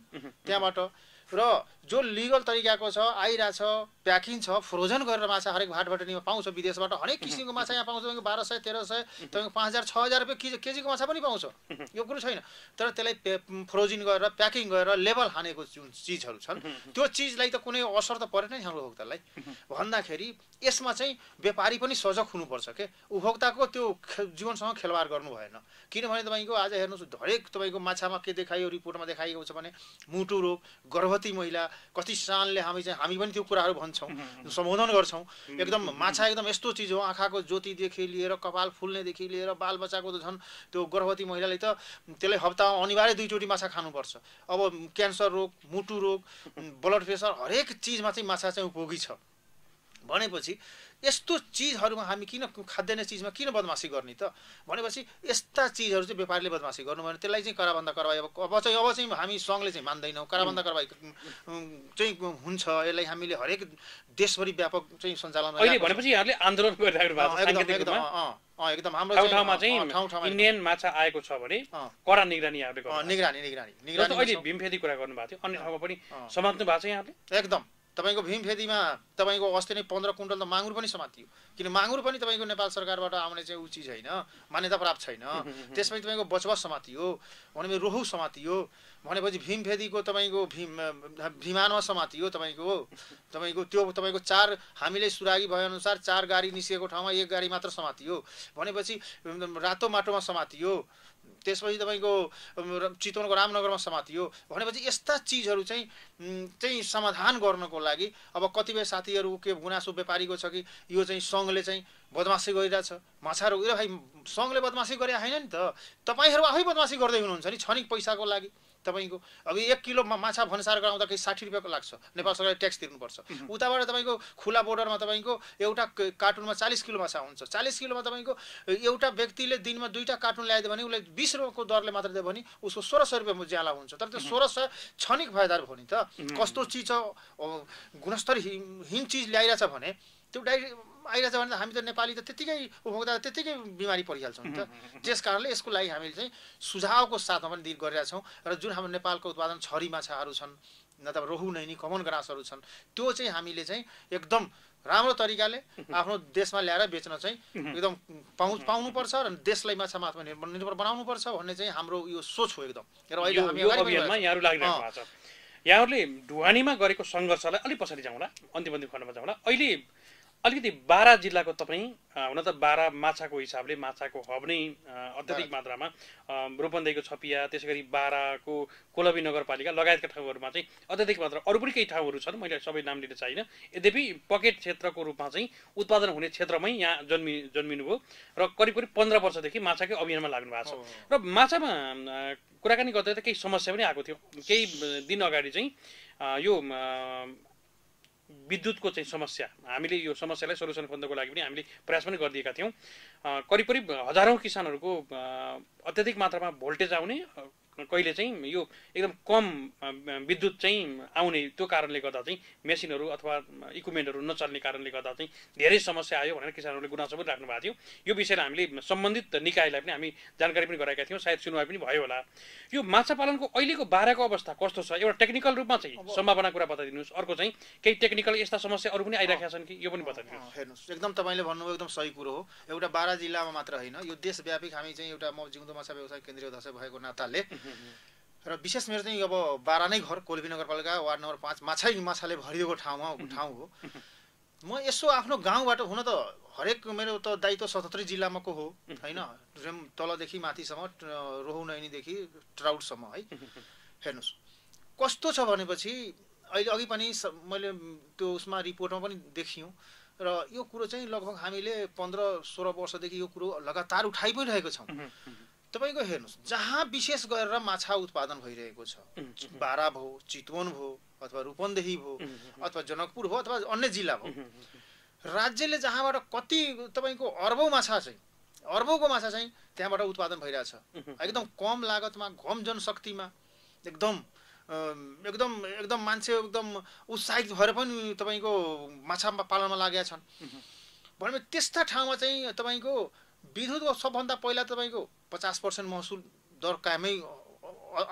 त्यहाँबाट र जो लिगल तरिकाको छ आइरहेछ प्याकिङ छ फ्रोजन गरेर माछा हरेक भाटबाट नि पाउँछ विदेशबाट हरेक किसिमको माछा यहाँ पाउँछ तपाईँको बाह्र सय तेह्र सय तपाईँको पाँच हजार छ हजार रुपियाँ केजी केजीको माछा पनि पाउँछ यो कुरो छैन तर त्यसलाई फ्रोजिन गरेर प्याकिङ गरेर लेबल हानेको जुन चिजहरू छन् त्यो चिजलाई त कुनै असर त परेन नि हाम्रो उपभोक्तालाई भन्दाखेरि यसमा चाहिँ व्यापारी पनि सजग हुनुपर्छ के उपभोक्ताको त्यो जीवनसँग खेलवाड गर्नु भएन किनभने तपाईँको आज हेर्नुहोस् हरेक तपाईँको माछामा के देखाइयो रिपोर्टमा देखाइएको छ भने मुटु रोग गर्भवती महिला कति सानले हामी चाहिँ हामी पनि त्यो कुराहरू भन्छौँ सम्बोधन गर्छौँ एकदम माछा एकदम यस्तो चिज हो आँखाको ज्योतिदेखि लिएर कपाल फुल्नेदेखि लिएर बालबच्चाको त झन् त्यो गर्भवती महिलाले त त्यसलाई हप्तामा अनिवार्य दुईचोटि माछा खानुपर्छ अब क्यान्सर रोग मुटु रोग ब्लड प्रेसर हरेक चिजमा चाहिँ माछा चाहिँ उपयोगी छ भनेपछि यस्तो चिजहरूमा हामी किन खाद्यान्न चिजमा किन बदमासी गर्ने त भनेपछि यस्ता चिजहरू चाहिँ व्यापारीले बदमासी गर्नु भने त्यसलाई चाहिँ कराबन्द कारवाही अब चाहिँ अब चाहिँ हामी सङ्घले चाहिँ मान्दैनौँ कराबन्द कारवाही चाहिँ हुन्छ यसलाई हामीले हरेक देशभरि व्यापक चाहिँ सञ्चालन भनेपछि यहाँले आन्दोलन गरिराख्नु भएको एकदम हाम्रो ठाउँमा चाहिँ ठाउँ ठाउँमा इन्डियन माछा आएको छ भने कडा निगरानी यहाँले निगरानी निगरानी निगरानी अहिले भीमफेदी कुरा गर्नुभएको थियो अन्य ठाउँमा पनि समात्नु भएको छ यहाँले एकदम तपाईँको भीमफेदीमा तपाईँको अस्ति नै पन्ध्र क्विन्टल त माङ्गुर पनि समातियो किन माङ्गुर पनि तपाईँको नेपाल सरकारबाट आउने चाहिँ ऊ चिज होइन मान्यता प्राप्त छैन त्यसपछि तपाईँको बचबस समातियो भने रोहु समातियो भनेपछि भीमफेदीको तपाईँको भीम भिमानमा समातियो तपाईँको तपाईँको त्यो तपाईँको चार हामीले सुरागी भएअनुसार चार गाडी निस्किएको ठाउँमा एक गाडी मात्र समातियो भनेपछि रातो माटोमा समातियो त्यसपछि तपाईँको चितवनको रामनगरमा समातियो भनेपछि यस्ता चिजहरू चाहिँ चाहिँ समाधान गर्नको लागि अब कतिपय साथीहरू के गुनासो व्यापारीको छ कि यो चाहिँ सङ्घले चाहिँ बदमासी गरिरहेछ माछा उयो भाइ सङ्घले बदमासी गरे होइन नि त तपाईँहरू आफै बदमासी गर्दै हुनुहुन्छ नि छ पैसाको लागि तपाईँको अब एक किलो माछा भन्सार गराउँदाखेरि साठी रुपियाँको लाग्छ नेपाल सरकारले ट्याक्स तिर्नुपर्छ उताबाट तपाईँको खुला बोर्डरमा तपाईँको एउटा कार्टुनमा चालिस किलो माछा हुन्छ चालिस किलोमा तपाईँको एउटा व्यक्तिले दिनमा दुईवटा कार्टुन ल्याइदियो भने उसलाई बिस रुपियाँको दरले मात्र दियो भने उसको सोह्र सय रुपियाँ ज्याला हुन्छ तर त्यो सोह्र सय क्षणिक फाइदा भयो नि त कस्तो चिज छ गुणस्तरहीन चिज ल्याइरहेछ भने त्यो डाइरेक्ट आइरहेछ भने त हामी त नेपाली त त्यत्तिकै उपभोक्ता त्यत्तिकै बिमारी परिहाल्छौँ नि त त्यस कारणले यसको लागि हामीले चाहिँ सुझावको साथमा पनि दिल गरिरहेछौँ र जुन हाम्रो नेपालको उत्पादन छरी माछाहरू छन् न त रोहु नैनी कमन ग्रासहरू छन् त्यो चाहिँ हामीले चाहिँ एकदम राम्रो तरिकाले आफ्नो देशमा ल्याएर बेच्न चाहिँ एकदम पाउ पाउनुपर्छ र देशलाई माछा माथमा निर्भर निर्भर बनाउनुपर्छ भन्ने चाहिँ हाम्रो यो सोच हो एकदम र अहिले हामी यहाँहरूले ढुवानीमा गरेको सङ्घर्षलाई अलिक पछाडि जाउँला अन्तिम अन्तिम खण्डमा जाउँला अहिले अलिकति बाह्र जिल्लाको तपाईँ हुन त बाह्र माछाको हिसाबले माछाको हब नै अत्याधिक मात्रामा रूपन्देहीको छपिया त्यसै गरी बाह्रको कोलबी नगरपालिका लगायतका ठाउँहरूमा चाहिँ अत्याधिक मात्रा अरू पनि केही ठाउँहरू छन् मैले सबै नाम लिन चाहिँ यद्यपि पकेट क्षेत्रको रूपमा चाहिँ उत्पादन हुने क्षेत्रमै यहाँ जन्मि जन्मिनुभयो र करिब करिब पन्ध्र वर्षदेखि माछाकै अभियानमा लाग्नु भएको छ र माछामा कुराकानी गर्दा त केही समस्या पनि आएको थियो केही दिन अगाडि चाहिँ यो विद्युतको चाहिँ समस्या हामीले यो समस्यालाई सल्युसन खोज्नको लागि पनि हामीले प्रयास पनि गरिदिएका थियौँ करिब करिब हजारौँ किसानहरूको अत्याधिक मात्रामा भोल्टेज आउने कहिले चाहिँ यो एकदम कम विद्युत चाहिँ आउने त्यो कारणले गर्दा चाहिँ मेसिनहरू अथवा इक्विपमेन्टहरू नचल्ने कारणले गर्दा चाहिँ धेरै समस्या आयो भनेर किसानहरूले गुनासो पनि राख्नु भएको थियो यो विषयलाई हामीले सम्बन्धित निकायलाई पनि हामी जानकारी पनि गराएका थियौँ सायद सुनवाई पनि भयो होला यो माछा पालनको अहिलेको बाह्रको अवस्था कस्तो छ एउटा टेक्निकल रूपमा चाहिँ सम्भावना कुरा बताइदिनुहोस् अर्को चाहिँ केही टेक्निकल यस्ता समस्या अरू पनि आइरहेका छन् कि यो पनि बताइदिनुहोस् हेर्नुहोस् एकदम तपाईँले भन्नुभयो एकदम सही कुरो हो एउटा बाह्र जिल्लामा मात्र होइन यो देशव्यापी हामी चाहिँ एउटा म जिउँदो माछा व्यवसाय केन्द्रीय दशा भएको नाताले र विशेष मेरो चाहिँ अब बाह्र नै घर कोल्बी नगरपालिका वार्ड नम्बर पाँच माछै माछाले भरिएको ठाउँमा ठाउँ हो म यसो आफ्नो गाउँबाट हुन त हरेक मेरो त दायित्व सतहत्तरी जिल्लामाको हो होइन तलदेखि माथिसम्म रोहु नैनीदेखि ट्राउटसम्म है हेर्नुहोस् कस्तो छ भनेपछि अहिले अघि पनि मैले त्यो उसमा रिपोर्टमा पनि देखियौँ र यो कुरो चाहिँ लगभग हामीले पन्ध्र सोह्र वर्षदेखि यो कुरो लगातार उठाइ पनि रहेको छौँ तपाईँको हेर्नुहोस् जहाँ विशेष गरेर माछा उत्पादन भइरहेको छ बारा भयो चितवन भयो अथवा रूपन्देही भयो अथवा जनकपुर भयो अथवा अन्य जिल्ला भयो राज्यले जहाँबाट कति तपाईँको अर्बौ माछा चाहिँ अर्बौको माछा चाहिँ त्यहाँबाट उत्पादन भइरहेछ एकदम कम लागतमा कम जनशक्तिमा एकदम एकदम एकदम मान्छे एकदम उत्साहित भएर पनि तपाईँको माछा पालनमा लागेका छन् भने त्यस्ता ठाउँमा चाहिँ तपाईँको विद्युतको सबभन्दा पहिला तपाईँको पचास पर्सेन्ट महसुल दर कायमै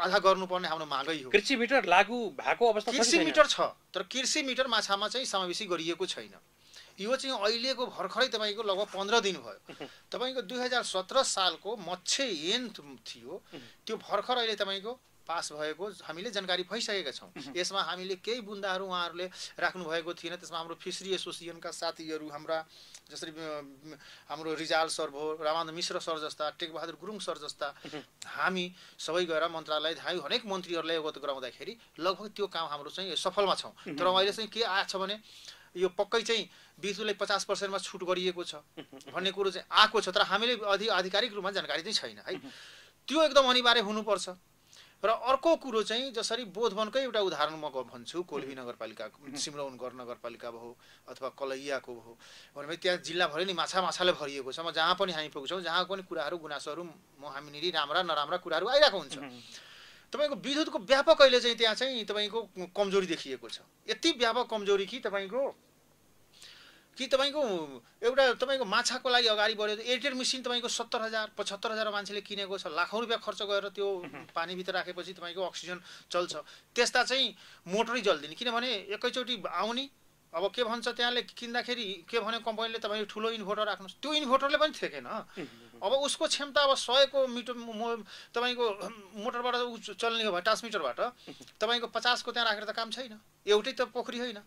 आधा गर्नुपर्ने हाम्रो मागै हो कृषि मिटर लागू भएको अवस्था कृषि मिटर छ तर कृषि मिटर माछामा चाहिँ समावेशी गरिएको छैन यो चाहिँ अहिलेको भर्खरै तपाईँको लगभग पन्ध्र दिन भयो तपाईँको दुई हजार सत्र सालको मत्स्य ऐन थियो त्यो भर्खर अहिले तपाईँको पास भएको हामीले जानकारी भइसकेका छौँ यसमा हामीले केही बुन्दाहरू उहाँहरूले राख्नुभएको थिएन त्यसमा हाम्रो फिसरी एसोसिएसनका साथीहरू हाम्रा जसरी हाम्रो रिजाल सर भयो रामानन्द मिश्र सर जस्ता टेकबहादुर गुरुङ सर जस्ता हामी सबै गएर मन्त्रालय हामी हरेक मन्त्रीहरूलाई अवगत गराउँदाखेरि लगभग त्यो काम हाम्रो चाहिँ सफलमा छौँ तर अहिले चाहिँ के आएको छ भने यो पक्कै चाहिँ बिजुलाई पचास पर्सेन्टमा छुट गरिएको छ भन्ने कुरो चाहिँ आएको छ तर हामीले अधि आधिकारिक रूपमा जानकारी चाहिँ छैन है त्यो एकदम अनिवार्य हुनुपर्छ र अर्को कुरो चाहिँ जसरी बोधवनकै एउटा उदाहरण म भन्छु कोल्बी नगरपालिकाको गर नगरपालिका भयो अथवा कलैयाको भयो भने त्यहाँ जिल्लाभरि नि माछा माछाले भरिएको छ म जहाँ पनि हामी पुग्छौँ जहाँ पनि कुराहरू गुनासोहरू म हामीनिर राम्रा नराम्रा कुराहरू आइरहेको हुन्छ तपाईँको विद्युतको व्यापक अहिले चाहिँ त्यहाँ चाहिँ तपाईँको कमजोरी देखिएको छ यति व्यापक कमजोरी कि तपाईँको कि तपाईँको एउटा तपाईँको माछाको लागि अगाडि बढ्यो एयरटेल मेसिन तपाईँको सत्तर हजार पचहत्तर हजार मान्छेले किनेको छ लाखौँ रुपियाँ खर्च गरेर त्यो पानीभित्र राखेपछि तपाईँको अक्सिजन चल्छ त्यस्ता चाहिँ मोटरै जल्दिने किनभने एकैचोटि आउने अब के भन्छ त्यहाँले किन्दाखेरि के भन्यो कम्पनीले तपाईँले ठुलो इन्भर्टर राख्नुहोस् त्यो इन्भर्टरले पनि थेकेन अब उसको क्षमता अब सयको मिटर तपाईँको मोटरबाट चल्ने हो भने ट्रान्समिटरबाट तपाईँको पचासको त्यहाँ राखेर त काम छैन एउटै त पोखरी होइन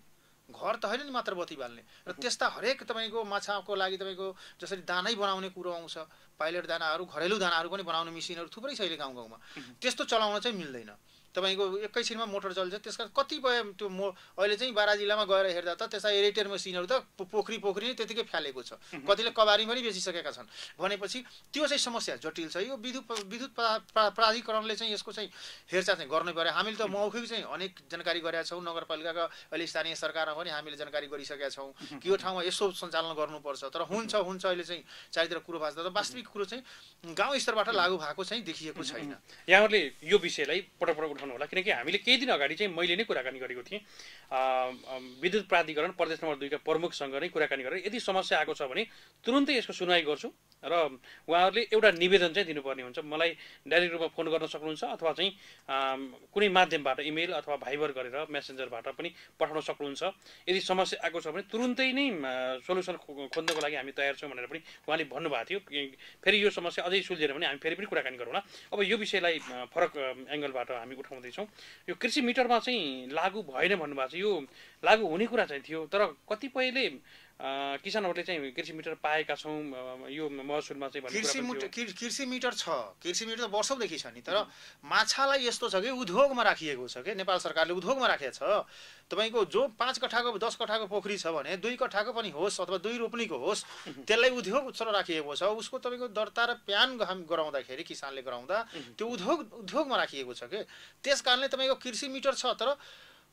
घर त होइन नि मात्र बत्ती बाल्ने र त्यस्ता हरेक तपाईँको माछाको लागि तपाईँको जसरी दानै बनाउने कुरो आउँछ पाइलट दानाहरू घरेलु दानाहरू पनि बनाउने मिसिनहरू थुप्रै छ अहिले गाउँ गाउँमा त्यस्तो चलाउन चाहिँ मिल्दैन तपाईँको एकैछिनमा मोटर चल्छ त्यस कारण कतिपय त्यो मो अहिले चाहिँ बारा जिल्लामा गएर हेर्दा त त्यसलाई एरिटेड मेसिनहरू त पोखरी पोखरी नै त्यतिकै फ्यालेको छ कतिले कबारी पनि बेचिसकेका छन् भनेपछि त्यो चाहिँ समस्या जटिल छ यो विद्युत विद्युत प्राधिकरणले चाहिँ यसको चाहिँ हेरचाह चाहिँ गर्नै पऱ्यो हामीले त मौखिक चाहिँ अनेक जानकारी गरेका छौँ नगरपालिकाका अहिले स्थानीय सरकारमा पनि हामीले जानकारी गरिसकेका छौँ कि यो ठाउँमा यसो सञ्चालन गर्नुपर्छ तर हुन्छ हुन्छ अहिले चाहिँ चारैतिर कुरो भएको त तर वास्तविक कुरो चाहिँ गाउँ स्तरबाट लागू भएको चाहिँ देखिएको छैन यहाँहरूले यो विषयलाई पटक पटक उठाउनु होला किनकि हामीले केही दिन अगाडि चाहिँ मैले नै कुराकानी गरेको थिएँ विद्युत प्राधिकरण प्रदेश नम्बर दुईका प्रमुखसँग नै कुराकानी गरेर यदि समस्या आएको छ भने तुरुन्तै यसको सुनवाई गर्छु र उहाँहरूले एउटा निवेदन चाहिँ दिनुपर्ने हुन्छ मलाई डाइरेक्ट रूपमा फोन गर्न सक्नुहुन्छ अथवा चाहिँ कुनै माध्यमबाट इमेल अथवा भाइबर गरेर मेसेन्जरबाट पनि पठाउन सक्नुहुन्छ यदि समस्या आएको छ भने तुरुन्तै नै सोल्युसन खोज्नको लागि हामी तयार छौँ भनेर पनि उहाँले भन्नुभएको थियो फेरि यो समस्या अझै सुल्झेन भने हामी फेरि पनि कुराकानी गरौँला अब यो विषयलाई फरक एङ्गलबाट हामी उठाउँ पाउँदैछौँ यो कृषि मिटरमा चाहिँ लागु भएन भन्नुभएको छ यो लागू हुने कुरा चाहिँ थियो तर कतिपयले किसानहरूले चाहिँ कृषि मिटर पाएका छौँ यो महसुलमा चाहिँ कृषि मिटर कृषि मिटर छ कृषि मिटर त वर्षौँदेखि छ नि तर माछालाई यस्तो छ कि उद्योगमा राखिएको छ कि नेपाल सरकारले उद्योगमा राखेको छ तपाईँको जो पाँच कठाको दस कठाको पोखरी छ भने दुई कठाको पनि होस् अथवा दुई रोप्नीको होस् त्यसलाई उद्योग राखिएको छ उसको तपाईँको दर्ता र प्यान गराउँदाखेरि किसानले गराउँदा त्यो उद्योग उद्योगमा राखिएको छ कि त्यस कारणले तपाईँको कृषि मिटर छ तर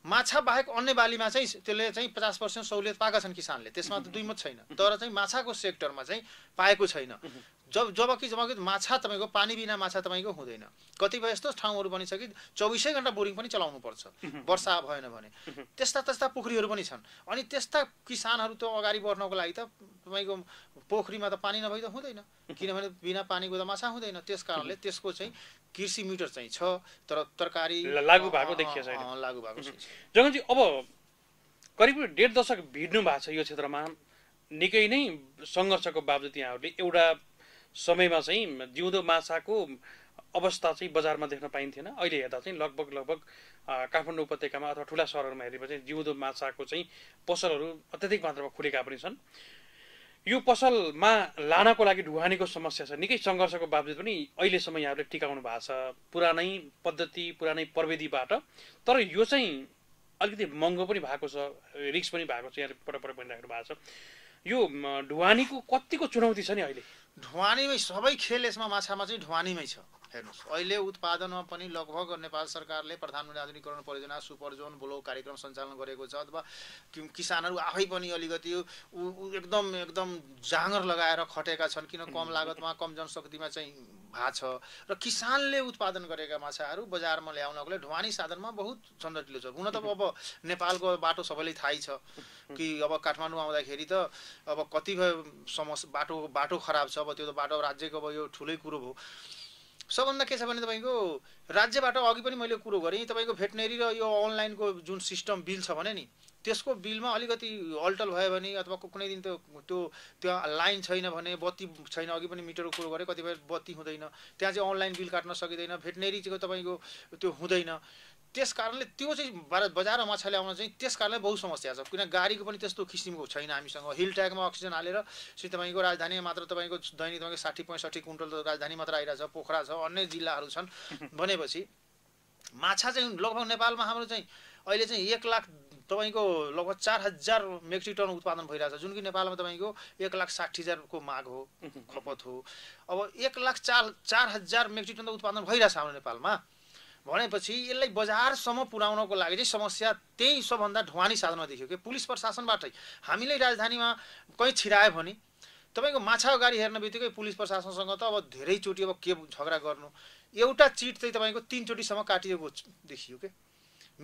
माछा बाहेक अन्य बालीमा चाहिँ त्यसले चाहिँ पचास पर्सेन्ट सहुलियत पाएका छन् किसानले त्यसमा त दुईमत छैन तर चाहिँ माछाको सेक्टरमा चाहिँ पाएको छैन जब जब जबकि माछा तपाईँको पानी बिना माछा तपाईँको हुँदैन कतिपय यस्तो ठाउँहरू कि चौबिसै घन्टा बोरिङ पनि चलाउनु पर्छ वर्षा भएन भने त्यस्ता त्यस्ता पोखरीहरू पनि छन् अनि त्यस्ता किसानहरू त अगाडि बढ्नको लागि त तपाईँको पोखरीमा त पानी नभई त हुँदैन किनभने बिना पानीको त माछा हुँदैन त्यस कारणले त्यसको चाहिँ कृषि मिटर चाहिँ छ तर तरकारी लागु भएको देखियो लागु भएको छ जगनजी अब करिब डेढ दशक भिड्नु भएको छ यो क्षेत्रमा निकै नै सङ्घर्षको बावजुद यहाँहरूले एउटा समयमा चाहिँ जिउँदो माछाको अवस्था चाहिँ बजारमा देख्न पाइन्थेन अहिले हेर्दा चाहिँ लगभग लगभग काठमाडौँ उपत्यकामा अथवा ठुला सहरहरूमा हेऱ्यो चाहिँ जिउँदो माछाको चाहिँ पसलहरू अत्यधिक मात्रामा खुलेका पनि छन् यो पसलमा लानको लागि ढुवानीको समस्या छ निकै सङ्घर्षको बावजुद पनि अहिलेसम्म यहाँहरूले टिकाउनु भएको छ पुरानै पद्धति पुरानै प्रविधिबाट तर यो चाहिँ अलिकति महँगो पनि भएको छ रिक्स पनि भएको छ यहाँले पटक पटक भनिराख्नु भएको छ यो ढुवानीको कतिको चुनौती छ नि अहिले ढुवानीमै सबै खेल यसमा माछामा चाहिँ ढुवानीमै छ हेर्नुहोस् अहिले उत्पादनमा पनि लगभग नेपाल सरकारले प्रधानमन्त्री आधुनिकरण परियोजना सुपर जोन ब्लो कार्यक्रम सञ्चालन गरेको छ अथवा किसानहरू आफै पनि अलिकति एकदम एकदम जाँगर लगाएर खटेका छन् किन कम लागतमा कम जनशक्तिमा चाहिँ भएको छ र किसानले उत्पादन गरेका माछाहरू बजारमा ल्याउनको लागि ढुवानी साधनमा बहुत झन्झटिलो छ हुन त अब नेपालको बाटो सबैले थाहै छ कि अब काठमाडौँ आउँदाखेरि त अब कतिपय समस्या बाटो बाटो खराब छ अब त्यो त बाटो राज्यको अब यो ठुलै कुरो भयो सबभन्दा के छ भने तपाईँको राज्यबाट अघि पनि मैले कुरो गरेँ तपाईँको भेटनेरी र यो अनलाइनको जुन सिस्टम बिल छ भने नि त्यसको बिलमा अलिकति अल्टल भयो भने अथवा कुनै दिन त त्यो त्यहाँ लाइन छैन भने बत्ती छैन अघि पनि मिटरको कुरो गरेँ कतिपय बत्ती हुँदैन त्यहाँ चाहिँ अनलाइन बिल काट्न सकिँदैन भेटनेरीको तपाईँको त्यो हुँदैन त्यस कारणले त्यो चाहिँ बजारमा माछा ल्याउन चाहिँ त्यस कारणले बहुत समस्या छ किन गाडीको पनि त्यस्तो किसिमको छैन हामीसँग हिल ट्यागमा अक्सिजन हालेर चाहिँ तपाईँको राजधानी मात्र तपाईँको दैनिक तपाईँको साठी पैँसठी कुन्टल राजधानी मात्र आइरहेको पोखरा छ अन्य जिल्लाहरू छन् भनेपछि माछा चाहिँ लगभग नेपालमा हाम्रो चाहिँ अहिले चाहिँ एक लाख तपाईँको लगभग चार हजार मेट्रिक टन उत्पादन भइरहेको जुन कि नेपालमा तपाईँको एक लाख साठी हजारको माग हो खपत हो अब एक लाख चार चार हजार मेट्रिक टन त उत्पादन भइरहेछ हाम्रो नेपालमा भनेपछि यसलाई बजारसम्म पुर्याउनको लागि चाहिँ समस्या त्यही सबभन्दा ढुवानी साधनमा देखियो कि पुलिस प्रशासनबाटै हामीले राजधानीमा कहीँ छिरायो भने तपाईँको माछा अगाडि हेर्न बित्तिकै पुलिस प्रशासनसँग त अब धेरैचोटि अब के झगडा गर्नु एउटा चिट चाहिँ तपाईँको तिनचोटिसम्म काटिएको देखियो कि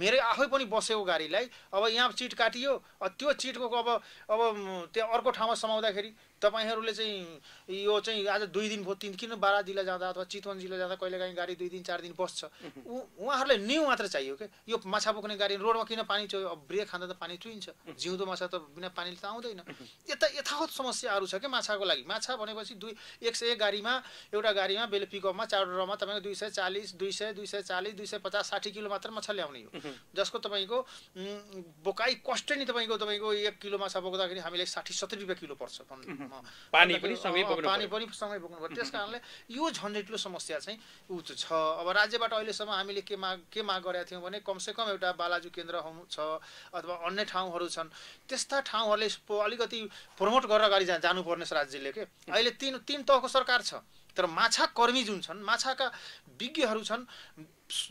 मेरै आफै पनि बसेको गाडीलाई अब यहाँ चिट काटियो त्यो चिटको अब अब त्यो अर्को ठाउँमा समाउँदाखेरि तपाईँहरूले चाहिँ यो चाहिँ आज दुई दिन भोट तिन किन जिल्ला जाँदा अथवा चितवन जिल्ला जाँदा कहिलेकाहीँ गाडी दुई दिन चार दिन बस्छ उहाँहरूलाई न्यु मात्र चाहियो क्या यो माछा बोक्ने गाडी रोडमा किन पानी चुयो अब ब्रेक खाँदा त पानी चुहिन्छ जिउँदो माछा त बिना पानीले त आउँदैन यता यथावत समस्याहरू छ क्या माछाको लागि माछा भनेपछि दुई एक सय गाडीमा एउटा गाडीमा बेल पिकअपमा चारवटामा तपाईँको दुई सय चालिस दुई सय दुई सय चालिस दुई सय पचास साठी किलो मात्र माछा ल्याउने हो जसको तपाईँको बोकाइ कस्टै नै तपाईँको तपाईँको एक किलो माछा बोक्दाखेरि हामीलाई साठी सत्तरी रुपियाँ किलो पर्छ भन्नु पानी पनि सँगै पानी पनि सँगै बोक्नु पर्यो त्यस कारणले यो झन्झटिलो समस्या चाहिँ उच्च छ अब राज्यबाट अहिलेसम्म हामीले के माग के माग गरेका थियौँ भने कमसेकम एउटा बालाजु केन्द्र छ अथवा अन्य ठाउँहरू छन् त्यस्ता ठाउँहरूले अलिकति प्रमोट गरेर अगाडि जानुपर्ने राज्यले के अहिले तिन तिन तहको सरकार छ तर माछा कर्मी जुन छन् माछाका विज्ञहरू छन्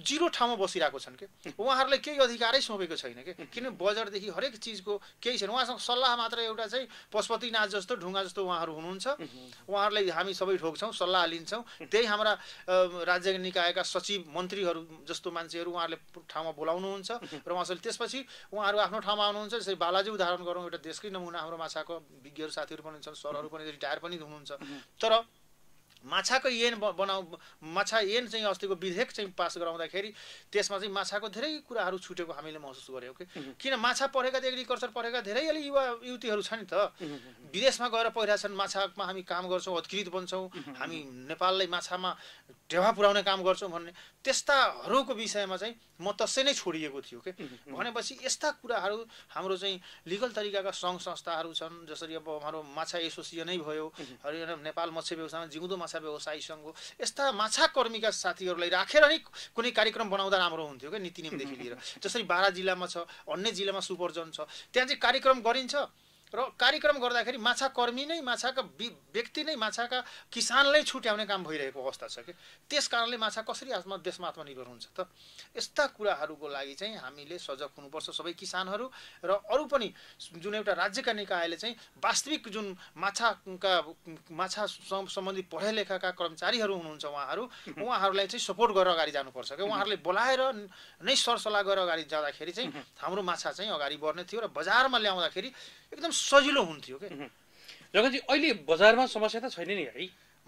जिरो ठाउँमा बसिरहेको छन् कि उहाँहरूलाई केही अधिकारै सोपेको छैन कि किन बजारदेखि हरेक चिजको केही छैन उहाँसँग सल्लाह मात्र एउटा चाहिँ पशुपतिनाथ जस्तो ढुङ्गा जस्तो उहाँहरू हुनुहुन्छ उहाँहरूलाई हामी सबै ठोक्छौँ सल्लाह लिन्छौँ त्यही हाम्रा राज्य निकायका सचिव मन्त्रीहरू जस्तो मान्छेहरू उहाँहरूले ठाउँमा बोलाउनुहुन्छ र उहाँसँग त्यसपछि उहाँहरू आफ्नो ठाउँमा आउनुहुन्छ जसरी बालाजी उदाहरण गरौँ एउटा देशकै नमुना हाम्रो माछाको विज्ञहरू साथीहरू पनि छन् सरहरू पनि रिटायर पनि हुनुहुन्छ तर माछाको एन बनाउ माछा एन चाहिँ अस्तिको विधेयक चाहिँ पास गराउँदाखेरि त्यसमा चाहिँ माछाको धेरै कुराहरू छुटेको हामीले महसुस गऱ्यौँ कि किन माछा पढेका एग्रिकल्चर पढेका धेरै अलि युवा युवतीहरू छन् नि त विदेशमा गएर छन् माछामा हामी काम गर्छौँ अधिकृत बन्छौँ हामी नेपाललाई माछामा टेवा पुर्याउने काम गर्छौँ भन्ने त्यस्ताहरूको विषयमा चाहिँ म तसै नै छोडिएको थियो कि भनेपछि यस्ता कुराहरू हाम्रो चाहिँ लिगल तरिकाका सङ्घ संस्थाहरू छन् जसरी अब हाम्रो माछा एसोसिएसनै भयो नेपाल मत्स्य व्यवसायमा जिउँदो माछा माछा व्यवसायी सङ्घ हो यस्ता माछाकर्मीका साथीहरूलाई राखेर नै कुनै कार्यक्रम बनाउँदा राम्रो हुन्थ्यो क्या नीति नियमदेखि लिएर जसरी बाह्र जिल्लामा छ अन्य जिल्लामा सुपरजन छ त्यहाँ चाहिँ कार्यक्रम गरिन्छ र कार्यक्रम गर्दाखेरि माछाकर्मी नै माछाका व्यक्ति नै माछाका किसानलाई छुट्याउने काम भइरहेको अवस्था छ कि त्यस कारणले माछा कसरी आत्मा देशमा आत्मनिर्भर हुन्छ त यस्ता कुराहरूको लागि चाहिँ हामीले सजग हुनुपर्छ सबै किसानहरू र अरू पनि जुन एउटा राज्यका निकायले चाहिँ वास्तविक जुन माछाका माछा सम्बन्धी पढाइ लेखाका कर्मचारीहरू हुनुहुन्छ उहाँहरू उहाँहरूलाई चाहिँ सपोर्ट गरेर अगाडि जानुपर्छ कि उहाँहरूले बोलाएर नै सरसल्लाह गरेर अगाडि जाँदाखेरि चाहिँ हाम्रो माछा चाहिँ अगाडि बढ्ने थियो र बजारमा ल्याउँदाखेरि एकदम सजिलो हुन्थ्यो क्या जगतजी अहिले बजारमा समस्या त छैन नि है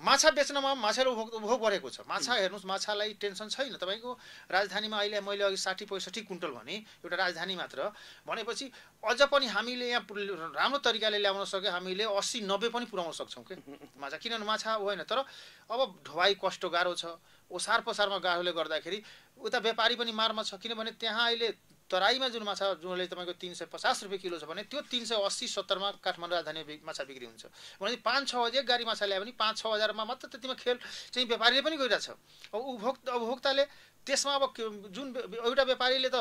माछा बेच्नमा माछाले उपभोग उपभोग गरेको छ माछा हेर्नुहोस् माछालाई टेन्सन छैन तपाईँको राजधानीमा अहिले मैले अघि साठी पैँसठी कुन्टल भने एउटा राजधानी मात्र भनेपछि अझ पनि हामीले यहाँ राम्रो तरिकाले ल्याउन सक्यो हामीले अस्सी नब्बे पनि पुऱ्याउन सक्छौँ कि माछा किनभने माछा होइन तर अब ढुवाई कष्ट गाह्रो छ ओसार पसारमा गाह्रोले गर्दाखेरि उता व्यापारी पनि मारमा छ किनभने त्यहाँ अहिले तराईमा जुन माछा जुनले तपाईँको तिन सय पचास रुपियाँ किलो छ भने त्यो तिन सय अस्सी सत्तरमा काठमाडौँ राजधानी माछा बिक्री हुन्छ भनेपछि पाँच छ हजार गाडी माछा ल्यायो भने पाँच छ हजारमा मात्र त्यतिमा खेल चाहिँ व्यापारीले पनि गइरहेछ अब उपभोक्ता उपभोक्ताले त्यसमा अब जुन एउटा व्यापारीले त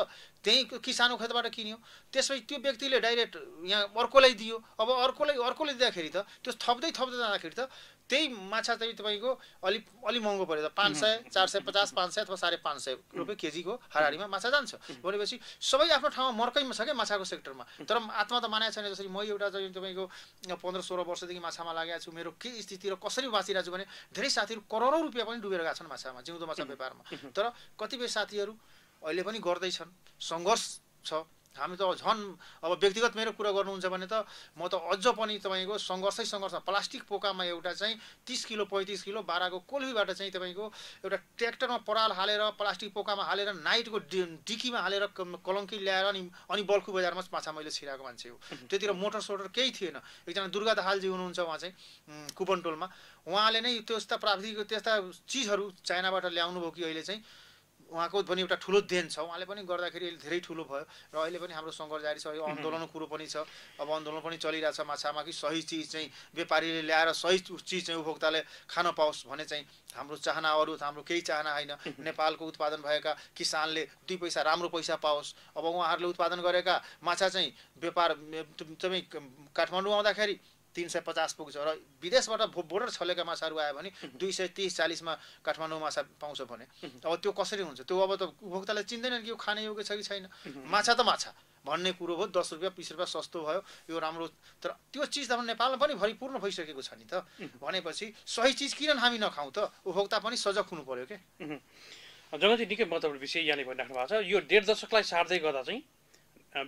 त्यहीँ किसानको खेतबाट किन्यो त्यसपछि त्यो व्यक्तिले डाइरेक्ट यहाँ अर्कोलाई दियो अब अर्कोलाई अर्कोले दिँदाखेरि त त्यो थप्दै थप्दै जाँदाखेरि त त्यही माछा चाहिँ तपाईँको अलिक अलिक महँगो पऱ्यो त पाँच सय चार सय पचास पाँच सय अथवा साढे पाँच सय रुपियाँ केजीको हाराहारीमा माछा जान्छ भनेपछि सबै आफ्नो ठाउँमा मर्कैमा छ क्या माछाको सेक्टरमा तर आत्मा त मानेको छैन जसरी म एउटा चाहिँ तपाईँको पन्ध्र सोह्र वर्षदेखि माछामा लागेको छु मेरो के स्थिति र कसरी बाँचिरहेको छु भने धेरै साथीहरू करोडौँ रुपियाँ पनि डुबेर गएको छन् माछामा जिउँदो माछा व्यापारमा तर कतिपय साथीहरू अहिले पनि गर्दैछन् सङ्घर्ष छ हामी त झन् अब व्यक्तिगत मेरो कुरा गर्नुहुन्छ भने त म त अझ पनि तपाईँको सङ्घर्षै सङ्घर्ष प्लास्टिक पोकामा एउटा चाहिँ तिस किलो पैँतिस किलो बाह्रको कोल्हीबाट चाहिँ तपाईँको एउटा ट्र्याक्टरमा पराल हालेर प्लास्टिक पोकामा हालेर नाइटको डिकीमा हालेर कलङ्की ल्याएर अनि अनि बल्खु बजारमा माछा मैले छिराएको मान्छे हो त्यतिर मोटर सोटर केही थिएन एकजना दुर्गा दाहालजी हुनुहुन्छ उहाँ चाहिँ कुपन टोलमा उहाँले नै त्यस्ता प्राविधिक त्यस्ता चिजहरू चाइनाबाट ल्याउनुभयो कि अहिले चाहिँ उहाँको पनि एउटा ठुलो देन छ उहाँले पनि गर्दाखेरि धेरै ठुलो भयो र अहिले पनि हाम्रो सङ्घर्ष जारी छ आन्दोलन आन्दोलनको कुरो पनि छ अब आन्दोलन पनि चलिरहेछ माछामा कि सही चिज चाहिँ व्यापारीले ल्याएर सही चिज चाहिँ उपभोक्ताले खान पाओस् भने चाहिँ हाम्रो चाहना अरू हाम्रो केही चाहना होइन नेपालको उत्पादन भएका किसानले दुई पैसा राम्रो पैसा पाओस् अब उहाँहरूले उत्पादन गरेका माछा चाहिँ व्यापार तपाईँ काठमाडौँ आउँदाखेरि तिन सय पचास पुग्छ र विदेशबाट बोर्डर छलेका माछाहरू आयो भने दुई सय तिस चालिसमा काठमाडौँ माछा पाउँछ भने अब त्यो कसरी हुन्छ त्यो अब त उपभोक्ताले चिन्दैनन् कि यो खाने योग्य छ कि छैन माछा त माछा भन्ने कुरो हो दस रुपियाँ बिस रुपियाँ सस्तो भयो यो राम्रो तर त्यो चिज त नेपालमा पनि भरिपूर्ण भइसकेको छ नि त भनेपछि सही चिज किन हामी नखाउँ त उपभोक्ता पनि सजग हुनु पर्यो क्या जगतजी निकै महत्त्वपूर्ण विषय यहाँले भनिराख्नु भएको छ यो डेढ दशकलाई सार्दै गर्दा चाहिँ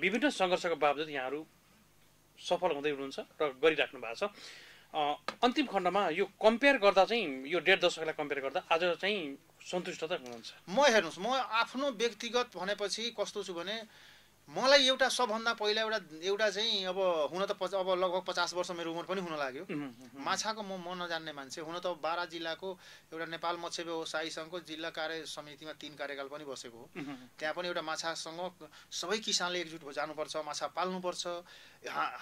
विभिन्न सङ्घर्षको बावजुद यहाँहरू सफल हुँदै हुनुहुन्छ र गरिराख्नु भएको छ अन्तिम खण्डमा यो कम्पेयर गर्दा चाहिँ यो डेढ दशकलाई कम्पेयर गर्दा आज चाहिँ सन्तुष्ट त हुनुहुन्छ म हेर्नुहोस् म आफ्नो व्यक्तिगत भनेपछि कस्तो छु भने मलाई एउटा सबभन्दा पहिला एउटा एउटा चाहिँ अब हुन त अब लगभग पचास वर्ष मेरो उमेर पनि हुन लाग्यो माछाको म म नजान्ने मान्छे हुन त बाह्र जिल्लाको एउटा नेपाल मत्स्य व्यवसायी सङ्घको जिल्ला कार्य समितिमा तिन कार्यकाल पनि बसेको हो त्यहाँ पनि एउटा माछासँग सबै किसानले एकजुट जानुपर्छ माछा पाल्नुपर्छ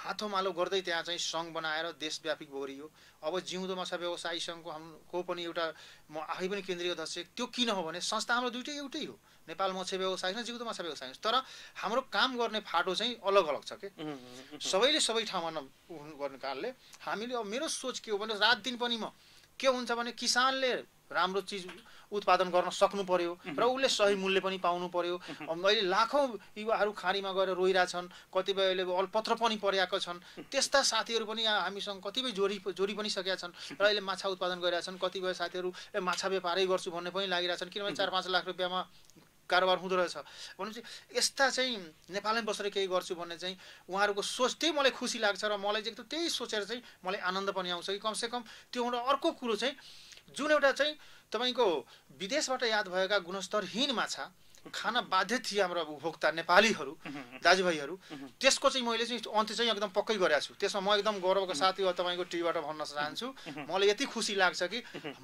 हातोमालो गर्दै त्यहाँ चाहिँ सङ्घ बनाएर देशव्यापी बोरियो अब जिउँदो माछा व्यवसायी सङ्घको हाम्रो पनि एउटा म आफै पनि केन्द्रीय अध्यक्ष त्यो किन हो भने संस्था हाम्रो दुइटै एउटै हो नेपाल मत्स्य व्यवसाय छ जिउँदो माछा व्यवसाय छ तर हाम्रो काम गर्ने फाटो चाहिँ अलग अलग छ कि सबैले सबै ठाउँमा न गर्ने कारणले हामीले अब मेरो सोच के हो भने रात दिन पनि म के हुन्छ भने किसानले राम्रो चिज उत्पादन गर्न सक्नु पर्यो र उसले सही मूल्य पनि पाउनु पर्यो अहिले लाखौँ युवाहरू खानीमा गएर रोइरहेछन् कतिपय अहिले अलपत्र पनि परेका छन् त्यस्ता साथीहरू पनि हामीसँग कतिपय जोडी जोडी पनि सकेका छन् र अहिले माछा उत्पादन गरिरहेछन् कतिपय साथीहरू माछा व्यापारै गर्छु भन्ने पनि लागिरहेछन् किनभने चार पाँच लाख रुपियाँमा कारोबार हुँदो रहेछ भनेपछि यस्ता चाहिँ नेपालमै बसेर केही गर्छु भन्ने चाहिँ उहाँहरूको सोच त्यही मलाई खुसी लाग्छ र मलाई चाहिँ एकदम त्यही सोचेर चाहिँ मलाई आनन्द पनि आउँछ कि कमसेकम त्यो एउटा अर्को कुरो चाहिँ जुन एउटा चाहिँ तपाईँको विदेशबाट याद भएका गुणस्तरहीन माछा खान बाध्य थिए हाम्रो उपभोक्ता नेपालीहरू दाजुभाइहरू त्यसको चाहिँ मैले चाहिँ अन्त्य चाहिँ एकदम पक्कै गरेको छु त्यसमा म एकदम गौरवको साथी तपाईँको टिभीबाट भन्न चाहन्छु मलाई यति खुसी लाग्छ कि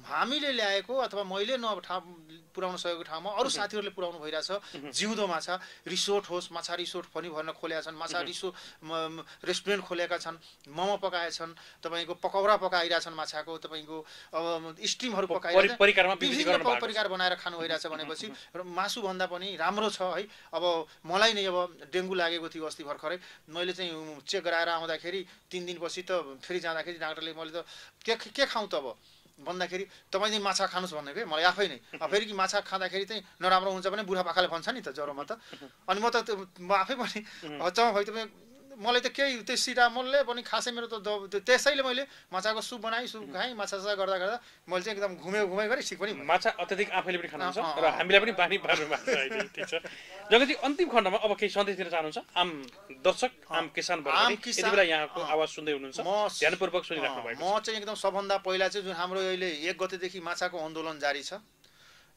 हामीले ल्याएको अथवा मैले न ठाउँ पुऱ्याउन सकेको ठाउँमा अरू साथीहरूले पुऱ्याउनु भइरहेछ जिउँदो माछा रिसोर्ट होस् माछा रिसोर्ट पनि भर्न खोलेका छन् माछा रिसोर्ट रेस्टुरेन्ट खोलेका छन् मोमो पकाएका छन् तपाईँको पकौडा पकाइरहेछन् माछाको तपाईँको अब स्टिमहरू पकाएर विभिन्न परिकार बनाएर खानु भइरहेछ भनेपछि र मासुभन्दा पनि राम्रो छ है अब मलाई नै अब डेङ्गु लागेको थियो अस्ति भर्खरै मैले चाहिँ चेक गराएर आउँदाखेरि तिन दिनपछि त फेरि जाँदाखेरि डाक्टरले मैले त के के खाउँ त अब भन्दाखेरि तपाईँ चाहिँ माछा खानुहोस् भन्नु क्या मलाई आफै नै फेरि कि माछा खाँदाखेरि चाहिँ नराम्रो हुन्छ भने बुढापाकाले भन्छ नि त ज्वरोमा त अनि म त म आफै पनि हच्चामा भयो तपाईँ मलाई त केही त्यो सिटामोलले पनि खासै मेरो त त्यसैले मैले माछाको सुप बनाएँ सुप खाएँ माछा साछा गर्दा गर्दा मैले चाहिँ एकदम घुमे घुमे गरेँ ठिक पनि माछा अत्यधिक आफैले पनि खानुहुन्छ र हामीलाई पनि बानी पार्नु ठिक छ जगतजी अन्तिम खण्डमा अब केही सन्देश दिन चाहनुहुन्छ आम दर्शक आम किसान यति बेला यहाँको आवाज सुन्दै हुनुहुन्छ म ध्यानपूर्वक सुनिराख्नु भएको म चाहिँ एकदम सबभन्दा पहिला चाहिँ जुन हाम्रो अहिले एक गतेदेखि माछाको आन्दोलन जारी छ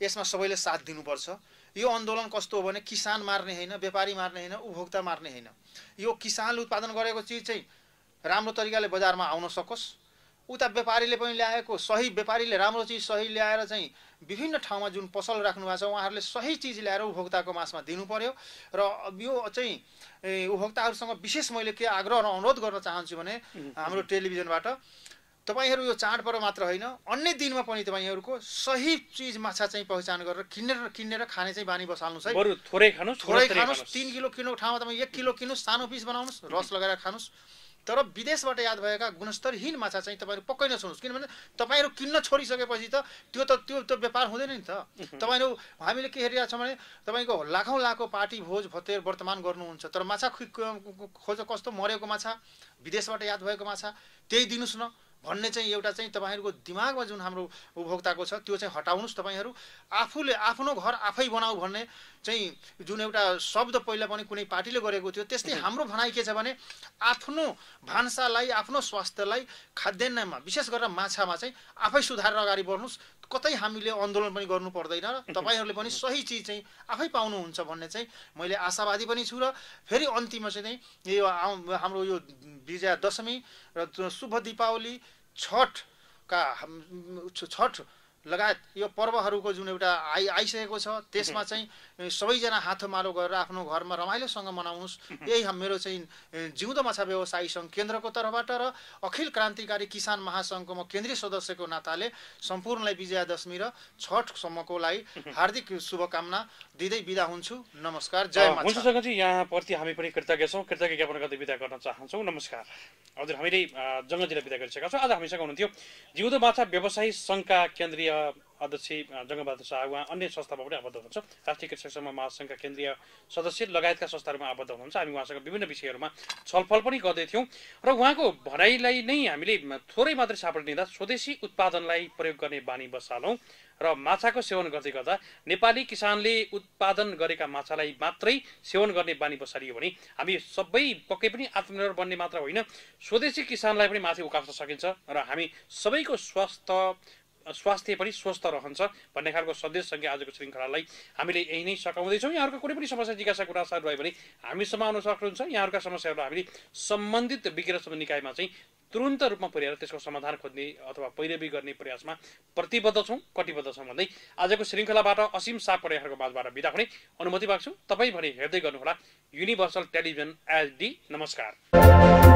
यसमा सबैले साथ दिनुपर्छ यो आन्दोलन कस्तो हो भने किसान मार्ने होइन व्यापारी मार्ने होइन उपभोक्ता मार्ने होइन यो किसानले उत्पादन गरेको चिज चाहिँ राम्रो तरिकाले बजारमा आउन सकोस् उता व्यापारीले पनि ल्याएको सही व्यापारीले राम्रो चिज सही ल्याएर चाहिँ विभिन्न ठाउँमा जुन पसल राख्नु भएको छ उहाँहरूले सही चिज ल्याएर उपभोक्ताको मासमा दिनु पर्यो र यो चाहिँ उपभोक्ताहरूसँग विशेष मैले के आग्रह र अनुरोध गर्न चाहन्छु भने हाम्रो टेलिभिजनबाट तपाईँहरू यो चाडपर्व मात्र होइन अन्य दिनमा पनि तपाईँहरूको सही चिज माछा चाहिँ पहिचान गरेर किनेर किनेर खाने चाहिँ बानी बसाल्नुहोस् है बरु थोरै खानुहोस् थोरै खानुहोस् तिन किलो किन्नु ठाउँमा तपाईँ एक किलो किन्नुहोस् सानो पिस बनाउनुहोस् रस लगाएर खानुहोस् तर विदेशबाट याद भएका गुणस्तरहीन माछा चाहिँ तपाईँहरू पक्कै नछोड्नुहोस् किनभने तपाईँहरू किन्न छोडिसकेपछि त त्यो त त्यो त व्यापार हुँदैन नि त तपाईँहरू हामीले के हेरिरहेको छौँ भने तपाईँको लाखौँ लाखको पार्टी भोज भतेर वर्तमान गर्नुहुन्छ तर माछा खोज कस्तो मरेको माछा विदेशबाट याद भएको माछा त्यही दिनुहोस् न भन्ने चाहिँ एउटा चाहिँ तपाईँहरूको दिमागमा जुन हाम्रो उपभोक्ताको छ त्यो चाहिँ हटाउनुहोस् तपाईँहरू आफूले आफ्नो घर आफै बनाऊ भन्ने चाहिँ जुन एउटा शब्द पहिला पनि कुनै पार्टीले गरेको थियो त्यस्तै हाम्रो भनाइ के छ भने आफ्नो भान्सालाई आफ्नो स्वास्थ्यलाई खाद्यान्नमा विशेष गरेर माछामा चाहिँ आफै सुधारेर अगाडि बढ्नुहोस् कतै हामीले आन्दोलन पनि गर्नु पर्दैन तपाईँहरूले पनि सही चिज चाहिँ आफै पाउनुहुन्छ भन्ने चाहिँ मैले आशावादी पनि छु र फेरि अन्तिममा चाहिँ यो हाम्रो यो विजया दशमी र शुभ दिपावली छठका छठ लगायत यो पर्वहरूको जुन एउटा आइ आइसकेको छ त्यसमा चाहिँ सबैजना हातमालो गरेर आफ्नो घरमा रमाइलोसँग मनाउनुहोस् यही मेरो चाहिँ जिउँदो माछा व्यवसायी सङ्घ केन्द्रको तर्फबाट र अखिल क्रान्तिकारी किसान महासङ्घको म केन्द्रीय सदस्यको नाताले सम्पूर्णलाई विजयादशमी र छठसम्मको लागि हार्दिक शुभकामना दिँदै बिदा हुन्छु नमस्कार जय हुन्छ यहाँ प्रति हामी पनि कृतज्ञ छौँ कृतज्ञ ज्ञापन गर्दै विदा गर्न चाहन्छौँ नमस्कार हजुर हामीले जङ्गजीलाई विदा गरिसकेका छौँ आज हामीसँग हुनुहुन्थ्यो जिउँदो माछा व्यवसायी सङ्घका केन्द्रीय अध्यक्ष जङ्गबहादुर शाह उहाँ अन्य संस्थामा पनि आबद्ध हुनुहुन्छ राष्ट्रिय कृषक सङ्घ महासङ्घका केन्द्रीय सदस्य लगायतका संस्थाहरूमा आबद्ध हुनुहुन्छ हामी उहाँसँग विभिन्न विषयहरूमा छलफल पनि गर्दैथ्यौँ र उहाँको भनाइलाई नै हामीले थोरै मात्रै सापड दिँदा स्वदेशी उत्पादनलाई प्रयोग गर्ने बानी बसालौँ र माछाको सेवन गर्दै गर्दा नेपाली किसानले उत्पादन गरेका माछालाई मात्रै सेवन गर्ने बानी बसालियो भने हामी सबै पक्कै पनि आत्मनिर्भर बन्ने मात्र होइन स्वदेशी किसानलाई पनि माथि उकास्न सकिन्छ र हामी सबैको स्वास्थ्य स्वास्थ्य पनि स्वस्थ रहन्छ भन्ने खालको सन्देशसँगै आजको श्रृङ्खलालाई हामीले यही नै सघाउँदैछौँ यहाँहरूको कुनै पनि समस्या जिज्ञासा गुनासाहरू रह्यो भने हामीसम्म आउन सक्नुहुन्छ यहाँहरूका समस्याहरू हामीले सम्बन्धित विज्ञ निकायमा चाहिँ तुरन्त रूपमा पुर्याएर त्यसको समाधान खोज्ने अथवा पैरवी गर्ने प्रयासमा प्रतिबद्ध छौँ कटिबद्ध छौँ भन्दै आजको श्रृङ्खलाबाट असीम साप परिवारको माझबाट बिदा हुने अनुमति माग्छु तपाईँ भने हेर्दै गर्नुहोला युनिभर्सल टेलिभिजन एचडी नमस्कार